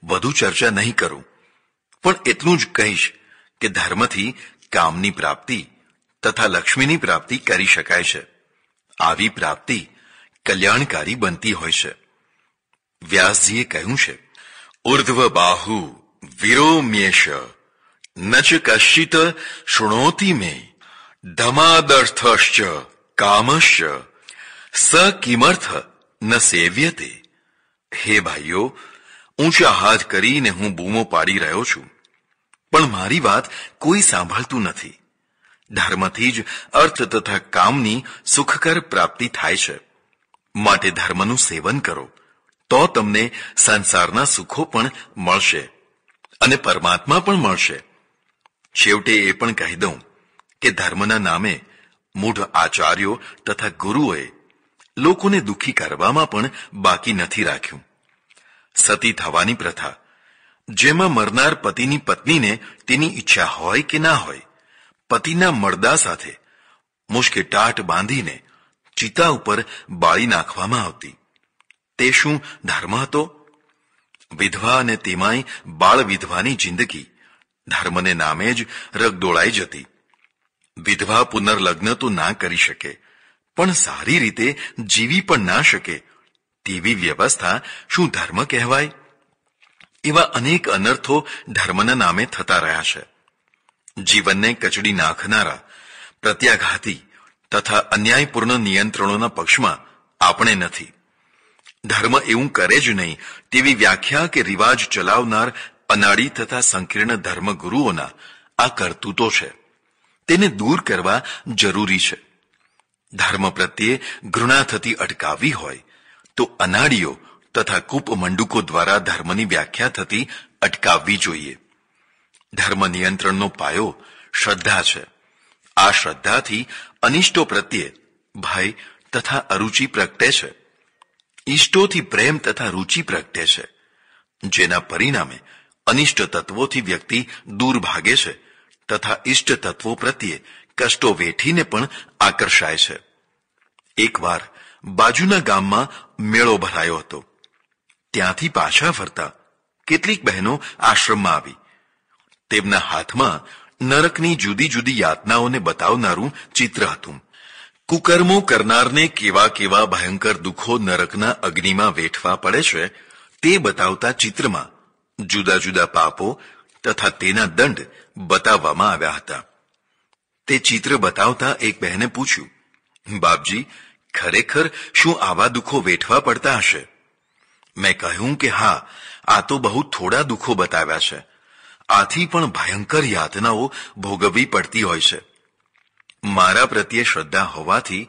વધુ ચર્ચા નહીં કરું પણ એટલું જ કહીશ કે ધર્મથી કામની પ્રાપ્તિ તથા લક્ષ્મીની પ્રાપ્તિ કરી શકાય છે આવી પ્રાપ્તિ કલ્યાણકારી બનતી હોય છે વ્યાસજીએ કહ્યું છે ઉર્ધ્વ બાહુ વિરોમ્યેશ નચ કશ્ચિત શૃણોતિ મે ધમાદર્થશ્ચ કામશ્ચ સ કિમર્થ ન સેવ્યતે હે ભાઈઓ ઊંચા હાથ કરીને હું બૂમો પાડી રહ્યો છું પણ મારી વાત કોઈ સાંભળતું નથી ધર્મથી જ અર્થ તથા કામની સુખકર પ્રાપ્તિ થાય છે માટે ધર્મનું સેવન કરો તો તમને સંસારના સુખો પણ મળશે અને પરમાત્મા પણ મળશે છેવટે એ પણ કહી દઉં કે ધર્મના નામે મૂઢ આચાર્યો તથા ગુરુઓએ લોકોને દુખી કરવામાં પણ બાકી નથી રાખ્યું સતી થવાની પ્રથા જેમાં મરનાર પતિની પત્નીને તેની ઈચ્છા હોય કે ના હોય પતિના મરદા સાથે મુશ્કે ટાટ બાંધીને ચિતા ઉપર બાળી નાખવામાં આવતી તે શું ધર્મ હતો વિધવા અને તેમાંય બાળ વિધવાની જિંદગી ધર્મને નામે જ રગદોળાઈ જતી વિધવા પુનર્લગ્ન તો ના કરી શકે પણ સારી રીતે જીવી પણ ના શકે તેવી વ્યવસ્થા શું ધર્મ કહેવાય એવા અનેક અનર્થો ધર્મના નામે થતા રહ્યા છે જીવનને કચડી નાખનારા પ્રત્યાઘાતી તથા અન્યાયપૂર્ણ નિયંત્રણોના પક્ષમાં આપણે નથી ધર્મ એવું કરે જ નહીં તેવી વ્યાખ્યા કે રિવાજ ચલાવનાર અનાડી તથા સંકીર્ણ ધર્મગુરુઓના આ કરતૂતો છે તેને દૂર કરવા જરૂરી છે ધર્મ પ્રત્યે ઘૃણા થતી અટકાવી હોય તો અનાડીઓ તથા કૂપ મંડુકો દ્વારા ધર્મની વ્યાખ્યા થતી અટકાવવી જોઈએ ધર્મ નિયંત્રણનો પાયો શ્રદ્ધા છે આ શ્રદ્ધાથી અનિષ્ટો પ્રત્યે ભય તથા અરુચિ પ્રગટે છે ઈષ્ટોથી પ્રેમ તથા રુચિ પ્રગટે છે જેના પરિણામે અનિષ્ટ તત્વોથી વ્યક્તિ દૂર ભાગે છે તથા ઇષ્ટ તત્વો પ્રત્યે કષ્ટો વેઠીને પણ આકર્ષાય છે એકવાર બાજુના ગામમાં મેળો ભરાયો હતો ત્યાંથી પાછા ફરતા કેટલીક બહેનો આશ્રમમાં આવી તેમના હાથમાં નરકની જુદી જુદી યાતનાઓને બતાવનારું ચિત્ર હતું કુકર્મો કરનારને કેવા કેવા ભયંકર દુઃખો નરકના અગ્નિમાં વેઠવા પડે છે તે બતાવતા ચિત્રમાં જુદા જુદા પાપો તથા તેના દંડ બતાવવામાં આવ્યા હતા તે ચિત્ર બતાવતા એક બહેને પૂછ્યું બાપજી ખરેખર શું આવા દુઃખો વેઠવા પડતા હશે મેં કહ્યું કે હા આ તો બહુ થોડા દુઃખો બતાવ્યા છે આથી પણ ભયંકર યાતનાઓ ભોગવવી પડતી હોય છે મારા પ્રત્યે શ્રદ્ધા હોવાથી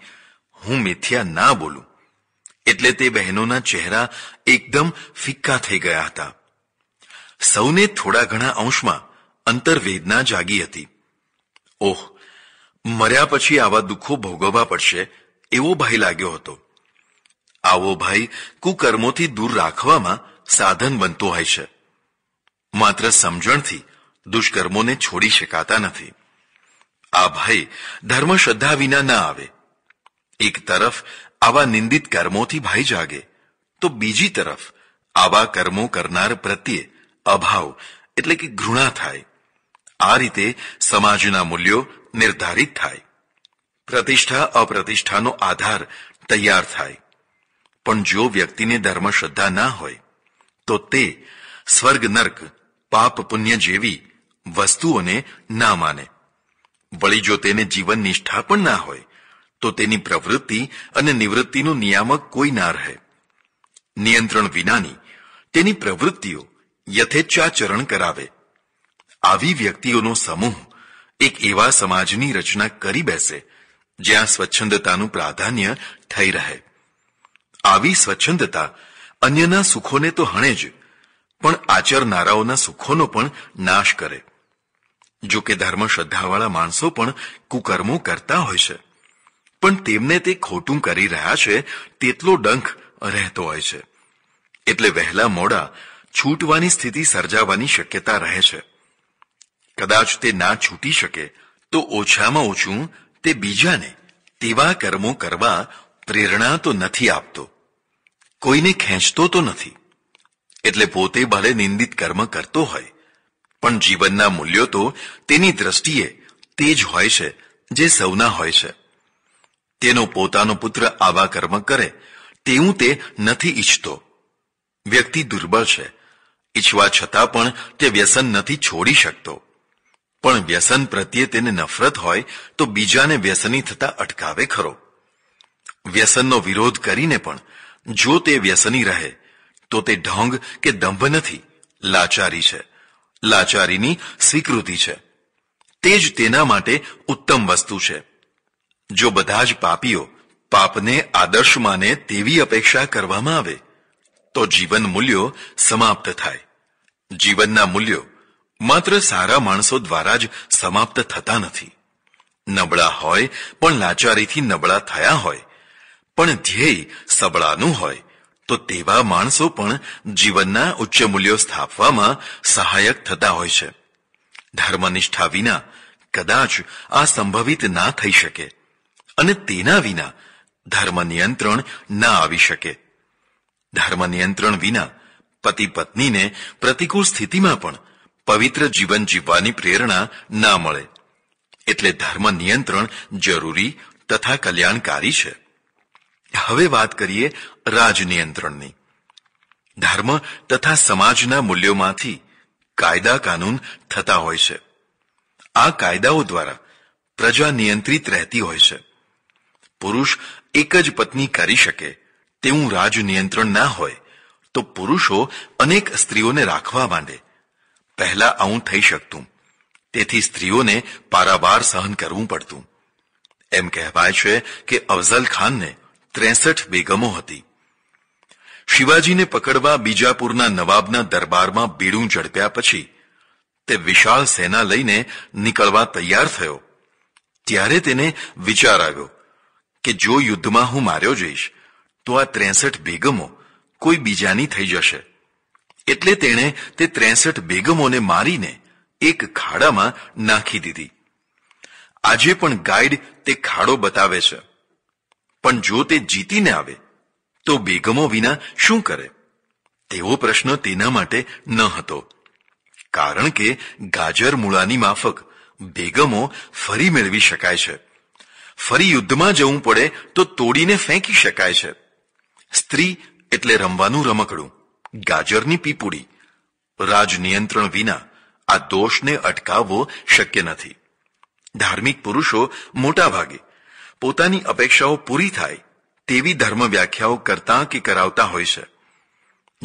હું મિથ્યા ના બોલું એટલે તે બહેનોના ચહેરા એકદમ ફિક્કા થઈ ગયા હતા સૌને થોડા ઘણા અંશમાં અંતરવેદના જાગી હતી ઓહ મર્યા પછી આવા દુઃખો ભોગવવા પડશે એવો ભાઈ લાગ્યો હતો આવો ભાઈ કુકર્મોથી દૂર રાખવામાં સાધન બનતો હોય છે માત્ર સમજણથી દુષ્કર્મોને છોડી શકાતા નથી આ ભય ધર્મ શ્રદ્ધા વિના ના આવે એક તરફ આવા નિંદિત કર્મોથી ભય જાગે તો બીજી તરફ આવા કર્મો કરનાર પ્રત્યે અભાવ એટલે કે ઘૃણા થાય આ રીતે સમાજના મૂલ્યો નિર્ધારિત થાય પ્રતિષ્ઠા અપ્રતિષ્ઠાનો આધાર તૈયાર થાય પણ જો વ્યક્તિને ધર્મ શ્રદ્ધા ના હોય તો તે સ્વર્ગ નર્ક પાપ પુણ્ય જેવી વસ્તુઓને ના માને વળી જો તેને જીવન નિષ્ઠા પણ ના હોય તો તેની પ્રવૃત્તિ અને નિવૃત્તિનું નિયામક કોઈ ના રહે નિયંત્રણ વિનાની તેની પ્રવૃત્તિઓ યથેચ્છાચરણ કરાવે આવી વ્યક્તિઓનો સમૂહ એક એવા સમાજની રચના કરી બેસે જ્યાં સ્વચ્છંદતાનું પ્રાધાન્ય થઈ રહે આવી સ્વચ્છંદતા અન્યના સુખોને તો હણે જ પણ આચરનારાઓના સુખોનો પણ નાશ કરે જો કે ધર્મ શ્રદ્ધાવાળા માણસો પણ કુકર્મો કરતા હોય છે પણ તેમને તે ખોટું કરી રહ્યા છે તેટલો ડંખ રહેતો હોય છે એટલે વહેલા મોડા છૂટવાની સ્થિતિ સર્જાવાની શક્યતા રહે છે કદાચ તે ના છૂટી શકે તો ઓછામાં ઓછું તે બીજાને તેવા કર્મો કરવા પ્રેરણા તો નથી આપતો કોઈને ખેંચતો તો નથી એટલે પોતે ભલે નિંદિત કર્મ કરતો હોય પણ જીવનના મૂલ્યો તો તેની દ્રષ્ટિએ તે જ હોય છે જે સૌના હોય છે તેનો પોતાનો પુત્ર આવા કર્મ કરે તેવું તે નથી ઈચ્છતો વ્યક્તિ દુર્બળ છે ઈચ્છવા છતાં પણ તે વ્યસન નથી છોડી શકતો પણ વ્યસન પ્રત્યે તેને નફરત હોય તો બીજાને વ્યસની થતા અટકાવે ખરો વ્યસનનો વિરોધ કરીને પણ જો તે વ્યસની રહે તો તે ઢોંગ કે દંભ નથી લાચારી છે લાચારીની સ્વીકૃતિ છે તે જ તેના માટે ઉત્તમ વસ્તુ છે જો બધા જ પાપીઓ પાપને આદર્શ માને તેવી અપેક્ષા કરવામાં આવે તો જીવન મૂલ્યો સમાપ્ત થાય જીવનના મૂલ્યો માત્ર સારા માણસો દ્વારા જ સમાપ્ત થતા નથી નબળા હોય પણ લાચારીથી નબળા થયા હોય પણ ધ્યેય સબળાનું હોય તો તેવા માણસો પણ જીવનના ઉચ્ચ મૂલ્યો સ્થાપવામાં સહાયક થતા હોય છે ધર્મનિષ્ઠા વિના કદાચ આ સંભવિત ના થઈ શકે અને તેના વિના ધર્મ નિયંત્રણ ના આવી શકે ધર્મ નિયંત્રણ વિના પતિ પત્નીને પ્રતિકૂળ સ્થિતિમાં પણ પવિત્ર જીવન જીવવાની પ્રેરણા ના મળે એટલે ધર્મ નિયંત્રણ જરૂરી તથા કલ્યાણકારી છે હવે વાત કરીએ રાજનિયંત્રણની ધર્મ તથા સમાજના મૂલ્યોમાંથી કાયદા કાનૂન થતા હોય છે આ કાયદાઓ દ્વારા પ્રજા નિયંત્રિત રહેતી હોય છે પુરુષ એક જ પત્ની કરી શકે તેવું રાજ નિયંત્રણ ના હોય તો પુરુષો અનેક સ્ત્રીઓને રાખવા માંડે પહેલા આવું થઈ શકતું તેથી સ્ત્રીઓને પારાવાર સહન કરવું પડતું એમ કહેવાય છે કે અફઝલ ખાનને ત્રેસઠ બેગમો હતી શિવાજીને પકડવા બીજાપુરના નવાબના દરબારમાં બીડું ઝડપ્યા પછી તે વિશાળ સેના લઈને નીકળવા તૈયાર થયો ત્યારે તેને વિચાર આવ્યો કે જો યુદ્ધમાં હું માર્યો જઈશ તો આ ત્રેસઠ બેગમો કોઈ બીજાની થઈ જશે એટલે તેણે તે ત્રેસઠ બેગમોને મારીને એક ખાડામાં નાખી દીધી આજે પણ ગાઈડ તે ખાડો બતાવે છે પણ જો તે જીતીને આવે તો બેગમો વિના શું કરે તેવો પ્રશ્ન તેના માટે ન હતો કારણ કે ગાજર મૂળાની માફક બેગમો ફરી મેળવી શકાય છે ફરી યુદ્ધમાં જવું પડે તો તોડીને ફેંકી શકાય છે સ્ત્રી એટલે રમવાનું રમકડું ગાજરની પીપુડી રાજ નિયંત્રણ વિના આ દોષને અટકાવવો શક્ય નથી ધાર્મિક પુરુષો મોટા ભાગે પોતાની અપેક્ષાઓ પૂરી થાય તેવી ધર્મ વ્યાખ્યાઓ કરતા કે કરાવતા હોય છે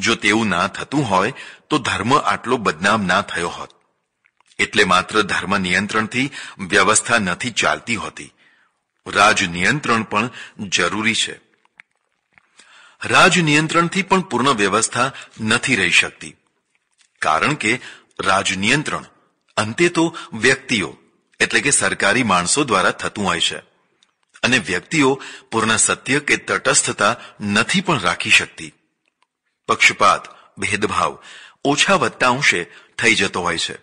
જો તેવું ના થતું હોય તો ધર્મ આટલો બદનામ ના થયો હોત એટલે માત્ર ધર્મ નિયંત્રણથી વ્યવસ્થા નથી ચાલતી હોતી રાજ નિયંત્રણ પણ જરૂરી છે રાજ નિયંત્રણથી પણ પૂર્ણ વ્યવસ્થા નથી રહી શકતી કારણ કે રાજ નિયંત્રણ અંતે તો વ્યક્તિઓ એટલે કે સરકારી માણસો દ્વારા થતું હોય છે અને વ્યક્તિઓ પૂર્ણ સત્ય કે તટસ્થતા નથી પણ રાખી શકતી પક્ષપાત ભેદભાવ ઓછા વધતા અંશે થઈ જતો હોય છે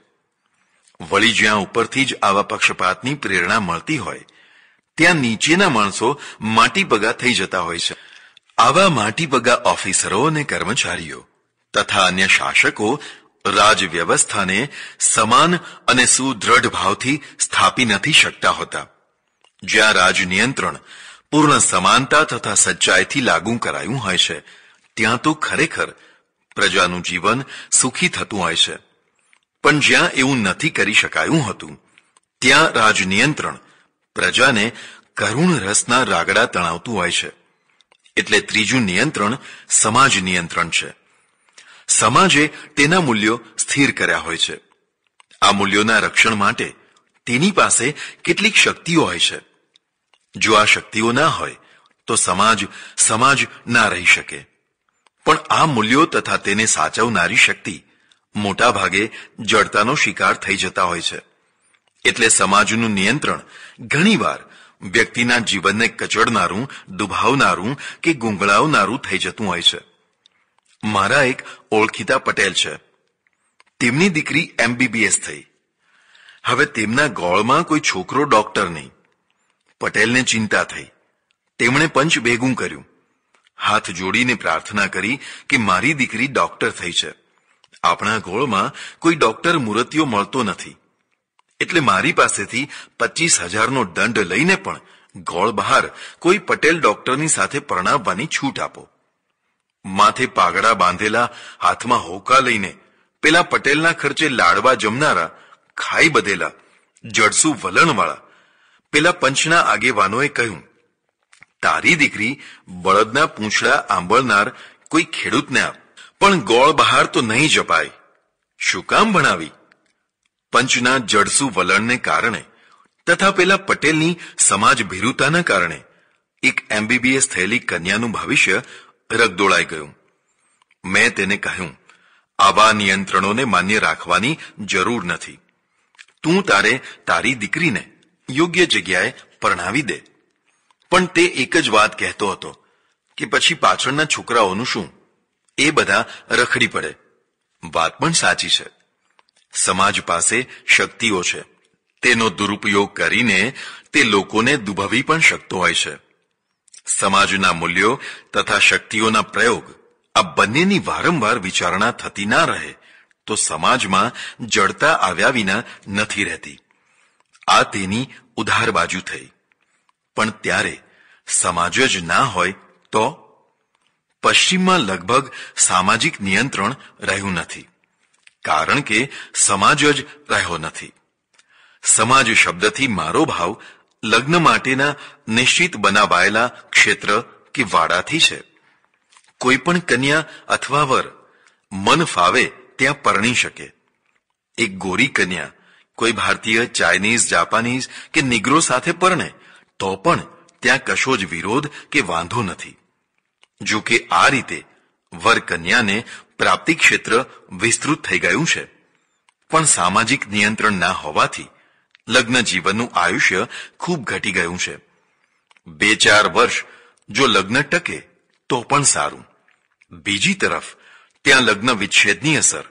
વળી જ્યાં ઉપરથી જ આવા પક્ષપાતની પ્રેરણા મળતી હોય ત્યાં નીચેના માણસો માટીપગા થઈ જતા હોય છે આવા માટીપગા ઓફિસરો અને કર્મચારીઓ તથા અન્ય શાસકો રાજ વ્યવસ્થાને સમાન અને સુદ્રઢ ભાવથી સ્થાપી નથી શકતા હોતા જ્યાં રાજ નિયંત્રણ પૂર્ણ સમાનતા તથા સચ્ચાઈથી લાગુ કરાયું હોય છે ત્યાં તો ખરેખર પ્રજાનું જીવન સુખી થતું હોય છે પણ જ્યાં એવું નથી કરી શકાયું હતું ત્યાં રાજ નિયંત્રણ પ્રજાને કરુણ રસના રાગડા તણાવતું હોય છે એટલે ત્રીજું નિયંત્રણ સમાજ નિયંત્રણ છે સમાજે તેના મૂલ્યો સ્થિર કર્યા હોય છે આ મૂલ્યોના રક્ષણ માટે તેની પાસે કેટલીક શક્તિઓ હોય છે જો આ શક્તિઓ ના હોય તો સમાજ સમાજ ના રહી શકે પણ આ મૂલ્યો તથા તેને સાચવનારી શક્તિ મોટા ભાગે જડતાનો શિકાર થઈ જતા હોય છે એટલે સમાજનું નિયંત્રણ ઘણીવાર વ્યક્તિના જીવનને કચડનારું દુભાવનારું કે ગુંગળાવનારું થઈ જતું હોય છે મારા એક ઓળખીતા પટેલ છે તેમની દીકરી એમબીબીએસ થઈ હવે તેમના ગોળમાં કોઈ છોકરો ડોક્ટર નહીં પટેલને ચિંતા થઈ તેમણે પંચ ભેગું કર્યું હાથ જોડીને પ્રાર્થના કરી કે મારી દીકરી ડોક્ટર થઈ છે આપણા ગોળમાં કોઈ ડોક્ટર મૂર્તિઓ મળતો નથી એટલે મારી પાસેથી પચીસ હજારનો દંડ લઈને પણ ગોળ બહાર કોઈ પટેલ ડોક્ટરની સાથે પરણાવવાની છૂટ આપો માથે પાગડા બાંધેલા હાથમાં હોકા લઈને પેલા પટેલના ખર્ચે લાડવા જમનારા ખાઈ બધેલા જડસુ વલણવાળા પેલા પંચના આગેવાનોએ કહ્યું તારી દીકરી બળદના પૂંછડા આંબળનાર કોઈ ખેડૂતને આપ પણ ગોળ બહાર તો નહીં જપાય શું કામ ભણાવી પંચના જડસુ વલણને કારણે તથા પેલા પટેલની સમાજ ભીરુતાના કારણે એક એમબીબીએસ થયેલી કન્યાનું ભવિષ્ય રગદોળાઈ ગયું મેં તેને કહ્યું આવા નિયંત્રણોને માન્ય રાખવાની જરૂર નથી તું તારે તારી દીકરીને યોગ્ય જગ્યાએ પરણાવી દે પણ તે એક જ વાત કહેતો હતો કે પછી પાછળના છોકરાઓનું શું એ બધા રખડી પડે વાત પણ સાચી છે સમાજ પાસે શક્તિઓ છે તેનો દુરુપયોગ કરીને તે લોકોને દુભવી પણ શકતો હોય છે સમાજના મૂલ્યો તથા શક્તિઓના પ્રયોગ આ બંનેની વારંવાર વિચારણા થતી ના રહે તો સમાજમાં જડતા આવ્યા વિના નથી રહેતી આ તેની ઉધાર બાજુ થઈ પણ ત્યારે સમાજ જ ના હોય તો પશ્ચિમમાં લગભગ સામાજિક નિયંત્રણ રહ્યું નથી કારણ કે સમાજ જ રહ્યો નથી સમાજ શબ્દથી મારો ભાવ લગ્ન માટેના નિશ્ચિત બનાવાયેલા ક્ષેત્ર કે વાડાથી છે કોઈ પણ કન્યા અથવા વર મન ફાવે ત્યાં પરણી શકે એક ગોરી કન્યા કોઈ ભારતીય ચાઇનીઝ જાપાનીઝ કે નિગ્રો સાથે પરણે તો પણ ત્યાં કશો જ વિરોધ કે વાંધો નથી જો કે આ રીતે વરકન્યાને પ્રાપ્તિ ક્ષેત્ર વિસ્તૃત થઈ ગયું છે પણ સામાજિક નિયંત્રણ ના હોવાથી લગ્ન જીવનનું આયુષ્ય ખૂબ ઘટી ગયું છે બે ચાર વર્ષ જો લગ્ન ટકે તો પણ સારું બીજી તરફ ત્યાં લગ્ન વિચ્છેદની અસર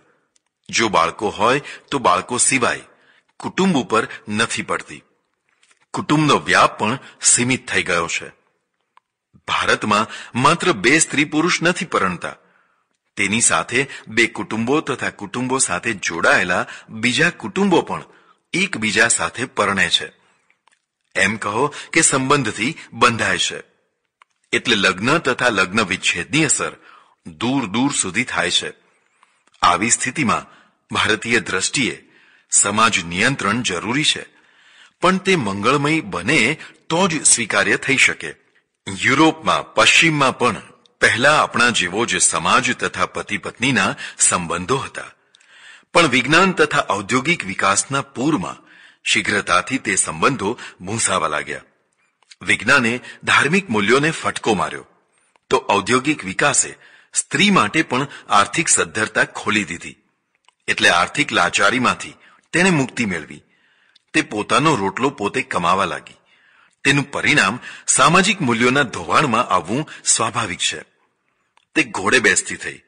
જો બાળકો હોય તો બાળકો સિવાય કુટુંબ ઉપર નથી પડતી કુટુંબનો વ્યાપ પણ સીમિત થઈ ગયો છે ભારતમાં માત્ર બે સ્ત્રી પુરુષ નથી પરણતા તેની સાથે બે કુટુંબો તથા કુટુંબો સાથે જોડાયેલા બીજા કુટુંબો પણ એકબીજા સાથે પરણે છે એમ કહો કે સંબંધથી બંધાય છે એટલે લગ્ન તથા લગ્ન વિચ્છેદની અસર દૂર દૂર સુધી થાય છે આવી સ્થિતિમાં ભારતીય દ્રષ્ટિએ સમાજ નિયંત્રણ જરૂરી છે પણ તે મંગળમય બને તો જ સ્વીકાર્ય થઈ શકે યુરોપમાં પશ્ચિમમાં પણ પહેલા આપણા જેવો જે સમાજ તથા પતિ પત્નીના સંબંધો હતા પણ વિજ્ઞાન તથા ઔદ્યોગિક વિકાસના પૂરમાં શીઘ્રતાથી તે સંબંધો ભૂંસાવા લાગ્યા વિજ્ઞાને ધાર્મિક મૂલ્યોને ફટકો માર્યો તો ઔદ્યોગિક વિકાસે સ્ત્રી માટે પણ આર્થિક સદ્ધરતા ખોલી દીધી એટલે આર્થિક લાચારીમાંથી તેને મુક્તિ મેળવી તે પોતાનો રોટલો પોતે કમાવા લાગી તેનું પરિણામ સામાજિક મૂલ્યોના ધોવાણમાં આવવું સ્વાભાવિક છે તે ઘોડે બેસતી થઈ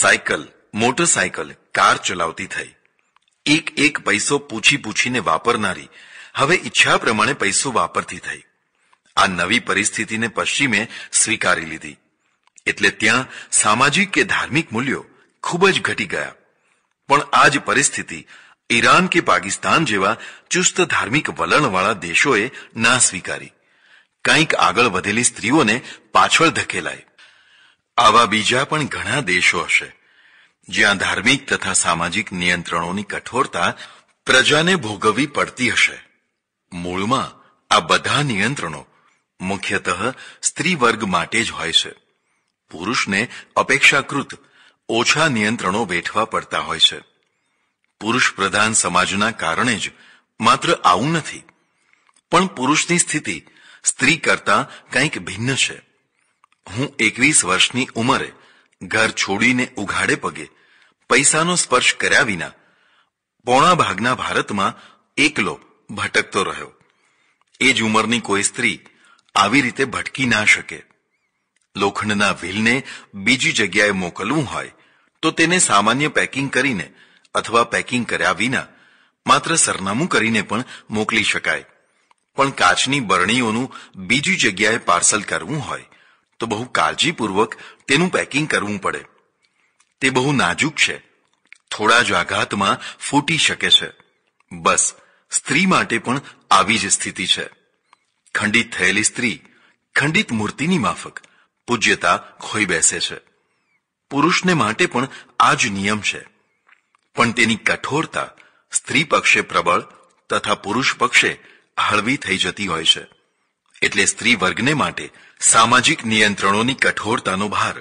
સાયકલ મોટરસાયકલ કાર ચલાવતી થઈ એક એક પૈસો પૂછી પૂછીને વાપરનારી હવે ઈચ્છા પ્રમાણે પૈસો વાપરતી થઈ આ નવી પરિસ્થિતિને પશ્ચિમે સ્વીકારી લીધી એટલે ત્યાં સામાજિક કે ધાર્મિક મૂલ્યો ખૂબ જ ઘટી ગયા પણ આ જ પરિસ્થિતિ ઈરાન કે પાકિસ્તાન જેવા ચુસ્ત ધાર્મિક વલણવાળા દેશોએ ના સ્વીકારી કંઈક આગળ વધેલી સ્ત્રીઓને પાછળ ધકેલાય આવા બીજા પણ ઘણા દેશો હશે જ્યાં ધાર્મિક તથા સામાજિક નિયંત્રણોની કઠોરતા પ્રજાને ભોગવવી પડતી હશે મૂળમાં આ બધા નિયંત્રણો મુખ્યતઃ સ્ત્રી વર્ગ માટે જ હોય છે પુરુષને અપેક્ષાકૃત ઓછા નિયંત્રણો વેઠવા પડતા હોય છે પુરુષ પ્રધાન સમાજના કારણે જ માત્ર આવું નથી પણ પુરુષની સ્થિતિ સ્ત્રી કરતા કંઈક ભિન્ન છે હું એકવીસ વર્ષની ઉંમરે ઘર છોડીને ઉઘાડે પગે પૈસાનો સ્પર્શ કર્યા વિના પોણા ભાગના ભારતમાં એકલો ભટકતો રહ્યો એ જ ઉંમરની કોઈ સ્ત્રી આવી રીતે ભટકી ના શકે લોખંડના વ્હીલને બીજી જગ્યાએ મોકલવું હોય તો તેને સામાન્ય પેકિંગ કરીને અથવા પેકિંગ કર્યા વિના માત્ર સરનામું કરીને પણ મોકલી શકાય પણ કાચની બરણીઓનું બીજી જગ્યાએ પાર્સલ કરવું હોય તો બહુ કાળજીપૂર્વક તેનું પેકિંગ કરવું પડે તે બહુ નાજુક છે થોડા જ આઘાતમાં ફૂટી શકે છે બસ સ્ત્રી માટે પણ આવી જ સ્થિતિ છે ખંડિત થયેલી સ્ત્રી ખંડિત મૂર્તિની માફક પૂજ્યતા ખોઈ બેસે છે પુરુષને માટે પણ આ જ નિયમ છે પણ તેની કઠોરતા સ્ત્રી પક્ષે પ્રબળ તથા પુરુષ પક્ષે હળવી થઈ જતી હોય છે એટલે સ્ત્રી વર્ગને માટે સામાજિક નિયંત્રણોની કઠોરતાનો ભાર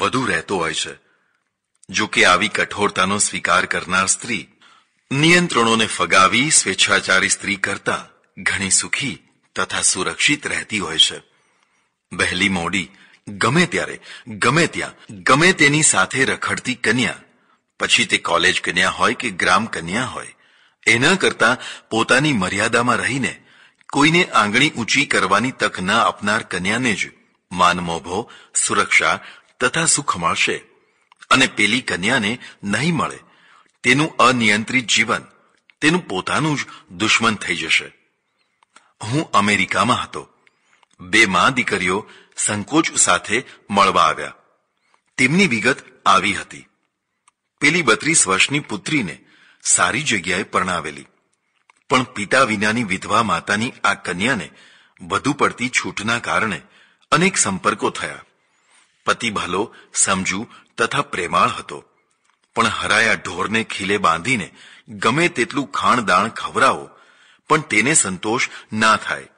વધુ રહેતો હોય છે જો કે આવી કઠોરતાનો સ્વીકાર કરનાર સ્ત્રી નિયંત્રણોને ફગાવી સ્વેચ્છાચારી સ્ત્રી કરતા ઘણી સુખી તથા સુરક્ષિત રહેતી હોય છે વહેલી મોડી ગમે ત્યારે ગમે ત્યાં ગમે તેની સાથે રખડતી કન્યા પછી તે કોલેજ કન્યા હોય કે ગ્રામ કન્યા હોય એના કરતા પોતાની મર્યાદામાં રહીને કોઈને આંગળી ઊંચી કરવાની તક ના આપનાર કન્યાને જ માનમોભો સુરક્ષા તથા સુખ મળશે અને પેલી કન્યાને નહીં મળે તેનું અનિયંત્રિત જીવન તેનું પોતાનું જ દુશ્મન થઈ જશે હું અમેરિકામાં હતો બે મા દીકરીઓ સંકોચ સાથે મળવા આવ્યા તેમની વિગત આવી હતી પેલી બત્રીસ વર્ષની પુત્રીને સારી જગ્યાએ પરણાવેલી પણ પિતા વિનાની વિધવા માતાની આ કન્યાને વધુ પડતી છૂટના કારણે અનેક સંપર્કો થયા પતિ ભલો સમજુ તથા પ્રેમાળ હતો પણ હરાયા ઢોરને ખીલે બાંધીને ગમે તેટલું ખાણદાણ ખવરાવો પણ તેને સંતોષ ના થાય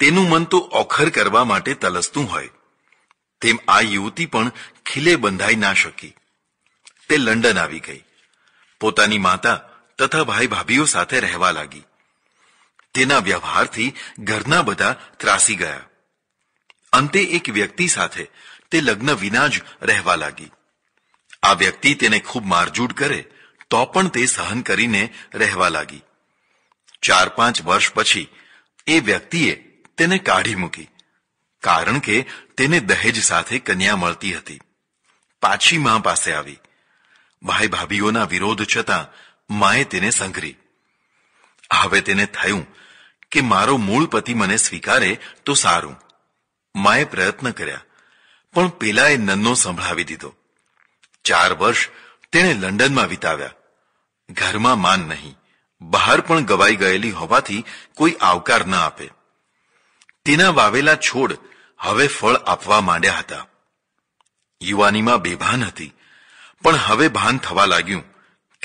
તેનું મન તો ઓખર કરવા માટે તલસતું હોય તેમ આ યુવતી પણ ખીલે બંધાઈ ના શકી તે લંડન આવી ગઈ પોતાની માતા તથા ભાઈ ભાભીઓ સાથે રહેવા લાગી તેના વ્યવહારથી ઘરના બધા ત્રાસી ગયા અંતે એક વ્યક્તિ સાથે તે લગ્ન વિના જ રહેવા લાગી આ વ્યક્તિ તેને ખૂબ મારઝૂડ કરે તો પણ તે સહન કરીને રહેવા લાગી ચાર પાંચ વર્ષ પછી એ વ્યક્તિએ તેને કાઢી મૂકી કારણ કે તેને દહેજ સાથે કન્યા મળતી હતી પાછી મા પાસે આવી ભાઈ ભાભીઓના વિરોધ છતાં માએ તેને સંઘરી હવે તેને થયું કે મારો મૂળ પતિ મને સ્વીકારે તો સારું માએ પ્રયત્ન કર્યા પણ પેલા એ નન્નો સંભળાવી દીધો ચાર વર્ષ તેણે લંડનમાં વિતાવ્યા ઘરમાં માન નહીં બહાર પણ ગવાઈ ગયેલી હોવાથી કોઈ આવકાર ન આપે તેના વાવેલા છોડ હવે ફળ આપવા માંડ્યા હતા યુવાનીમાં બેભાન હતી પણ હવે ભાન થવા લાગ્યું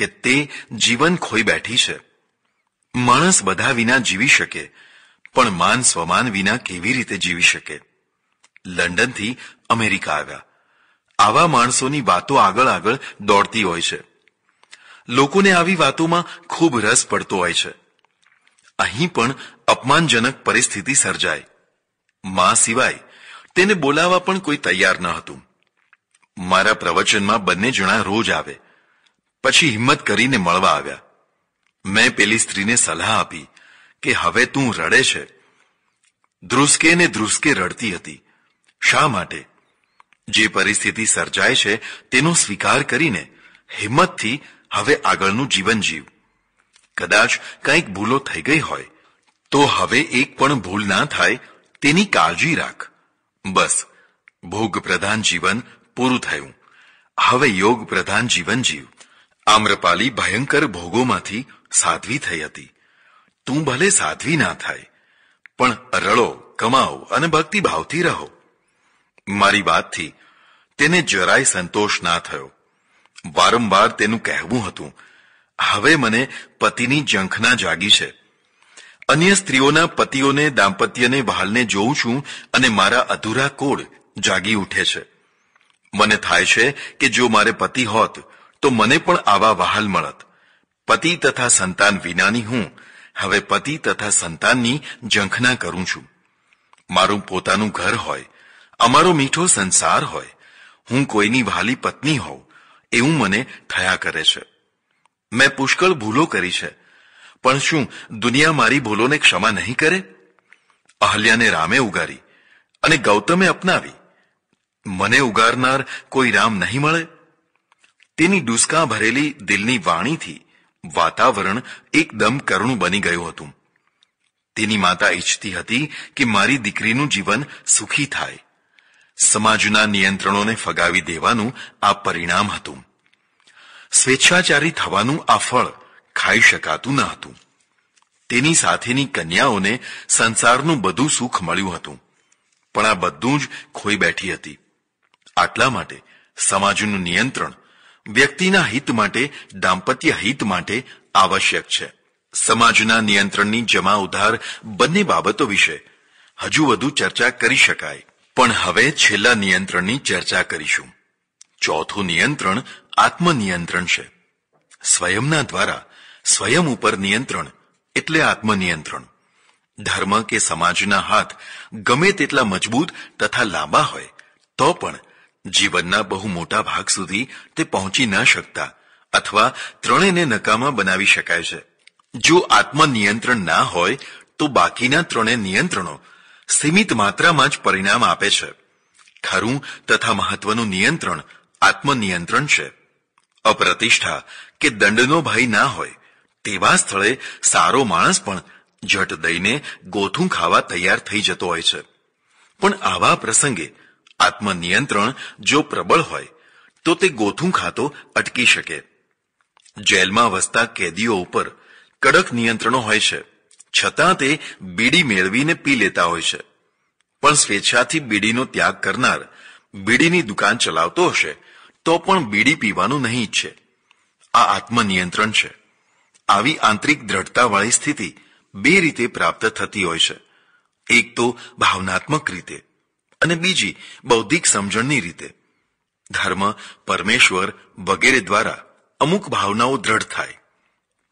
કે તે જીવન ખોઈ બેઠી છે માણસ બધા વિના જીવી શકે પણ માન સ્વમાન વિના કેવી રીતે જીવી શકે લંડનથી અમેરિકા આવ્યા આવા માણસોની વાતો આગળ આગળ દોડતી હોય છે લોકોને આવી વાતોમાં ખૂબ રસ પડતો હોય છે અહીં પણ અપમાનજનક પરિસ્થિતિ સર્જાય માં સિવાય તેને બોલાવવા પણ કોઈ તૈયાર ન હતું મારા પ્રવચનમાં બંને જણા રોજ આવે પછી હિંમત કરીને મળવા આવ્યા મેં પેલી સ્ત્રીને સલાહ આપી કે હવે તું રડે છે ધ્રુસકે ને ધ્રુસકે રડતી હતી શા માટે જે પરિસ્થિતિ સર્જાય છે તેનો સ્વીકાર કરીને હિંમતથી હવે આગળનું જીવન જીવ કદાચ કંઈક ભૂલો થઈ ગઈ હોય તો હવે એક પણ ભૂલ ના થાય તેની કાળજી રાખ બસ ભોગ પ્રધાન જીવન પૂરું થયું હવે યોગ પ્રધાન જીવન જીવ આમ્રપાલી ભયંકર ભોગોમાંથી સાધ્વી થઈ હતી તું ભલે સાધ્વી ના થાય પણ રળો કમાઓ અને ભક્તિભાવથી રહો મારી વાતથી તેને જરાય સંતોષ ના થયો વારંવાર તેનું કહેવું હતું હવે મને પતિની જંખના જાગી છે અન્ય સ્ત્રીઓના પતિઓને દાંપત્યને વહાલને જોઉં છું અને મારા અધૂરા કોળ જાગી ઉઠે છે મને થાય છે કે જો મારે પતિ હોત તો મને પણ આવા વહાલ મળત પતિ તથા સંતાન વિનાની હું હવે પતિ તથા સંતાનની ઝંખના કરું છું મારું પોતાનું ઘર હોય અમારો મીઠો સંસાર હોય હું કોઈની વહાલી પત્ની હોઉં એવું મને થયા કરે છે મેં પુષ્કળ ભૂલો કરી છે પણ શું દુનિયા મારી ભૂલોને ક્ષમા નહીં કરે અહલ્યાને રામે ઉગારી અને ગૌતમે અપનાવી મને ઉગારનાર કોઈ રામ નહીં મળે તેની ડુસકા ભરેલી દિલની વાણીથી વાતાવરણ એકદમ કરુણું બની ગયું હતું તેની માતા ઈચ્છતી હતી કે મારી દીકરીનું જીવન સુખી થાય સમાજના નિયંત્રણોને ફગાવી દેવાનું આ પરિણામ હતું સ્વેચ્છાચારી થવાનું આ ફળ ખાઈ શકાતું ન હતું તેની સાથેની કન્યાઓને સંસારનું બધું સુખ મળ્યું હતું પણ આ બધું જ ખોઈ બેઠી હતી આટલા માટે સમાજનું નિયંત્રણ વ્યક્તિના હિત માટે દાંપત્ય હિત માટે આવશ્યક છે સમાજના નિયંત્રણની જમા ઉધાર બંને બાબતો વિશે હજુ વધુ ચર્ચા કરી શકાય પણ હવે છેલ્લા નિયંત્રણની ચર્ચા કરીશું ચોથું નિયંત્રણ આત્મનિયંત્રણ છે સ્વયંના દ્વારા સ્વયં ઉપર નિયંત્રણ એટલે આત્મનિયંત્રણ ધર્મ કે સમાજના હાથ ગમે તેટલા મજબૂત તથા લાંબા હોય તો પણ જીવનના બહુ મોટા ભાગ સુધી તે પહોંચી ન શકતા અથવા ત્રણેયને નકામા બનાવી શકાય છે જો આત્મનિયંત્રણ ના હોય તો બાકીના ત્રણેય નિયંત્રણો સીમિત માત્રામાં જ પરિણામ આપે છે ખરું તથા મહત્વનું નિયંત્રણ આત્મનિયંત્રણ છે અપ્રતિષ્ઠા કે દંડનો ભય ના હોય તેવા સ્થળે સારો માણસ પણ જટ દઈને ગોથું ખાવા તૈયાર થઈ જતો હોય છે પણ આવા પ્રસંગે આત્મનિયંત્રણ જો પ્રબળ હોય તો તે ગોથું ખાતો અટકી શકે જેલમાં વસતા કેદીઓ ઉપર કડક નિયંત્રણો હોય છે છતાં તે બીડી મેળવીને પી લેતા હોય છે પણ સ્વેચ્છાથી બીડીનો ત્યાગ કરનાર બીડીની દુકાન ચલાવતો હશે તો પણ બીડી પીવાનું નહીં ઈચ્છે આ આત્મનિયંત્રણ છે આવી આંતરિક દ્રઢતાવાળી સ્થિતિ બે રીતે પ્રાપ્ત થતી હોય છે એક તો ભાવનાત્મક રીતે અને બીજી બૌદ્ધિક સમજણની રીતે ધર્મ પરમેશ્વર વગેરે દ્વારા અમુક ભાવનાઓ દ્રઢ થાય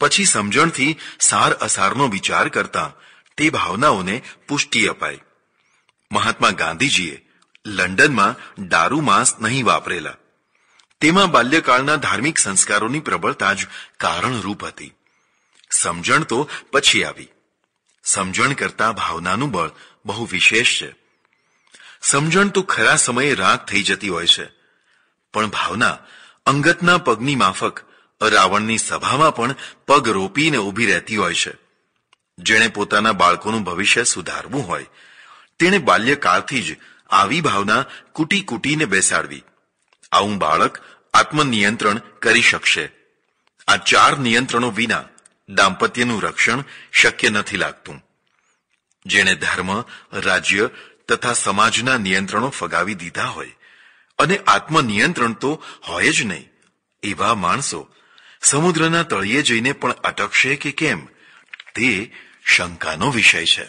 પછી સમજણથી સાર અસારનો વિચાર કરતા તે ભાવનાઓને પુષ્ટિ અપાય મહાત્મા ગાંધીજીએ લંડનમાં દારૂ માંસ નહીં વાપરેલા તેમાં બાલ્યકાળના ધાર્મિક સંસ્કારોની પ્રબળતા જ કારણરૂપ હતી સમજણ તો પછી આવી સમજણ કરતા ભાવનાનું બળ બહુ વિશેષ છે સમજણ તો ખરા સમયે રાગ થઈ જતી હોય છે પણ ભાવના અંગતના પગની માફક રાવણની સભામાં પણ પગ રોપીને ઊભી રહેતી હોય છે જેણે પોતાના બાળકોનું ભવિષ્ય સુધારવું હોય તેણે બાલ્યકાળથી જ આવી ભાવના કુટી કુટીને બેસાડવી આવું બાળક આત્મનિયંત્રણ કરી શકશે આ ચાર નિયંત્રણો વિના દાંપત્યનું રક્ષણ શક્ય નથી લાગતું જેણે ધર્મ રાજ્ય તથા સમાજના નિયંત્રણો ફગાવી દીધા હોય અને આત્મનિયંત્રણ તો હોય જ નહીં એવા માણસો સમુદ્રના તળિયે જઈને પણ અટકશે કે કેમ તે શંકાનો વિષય છે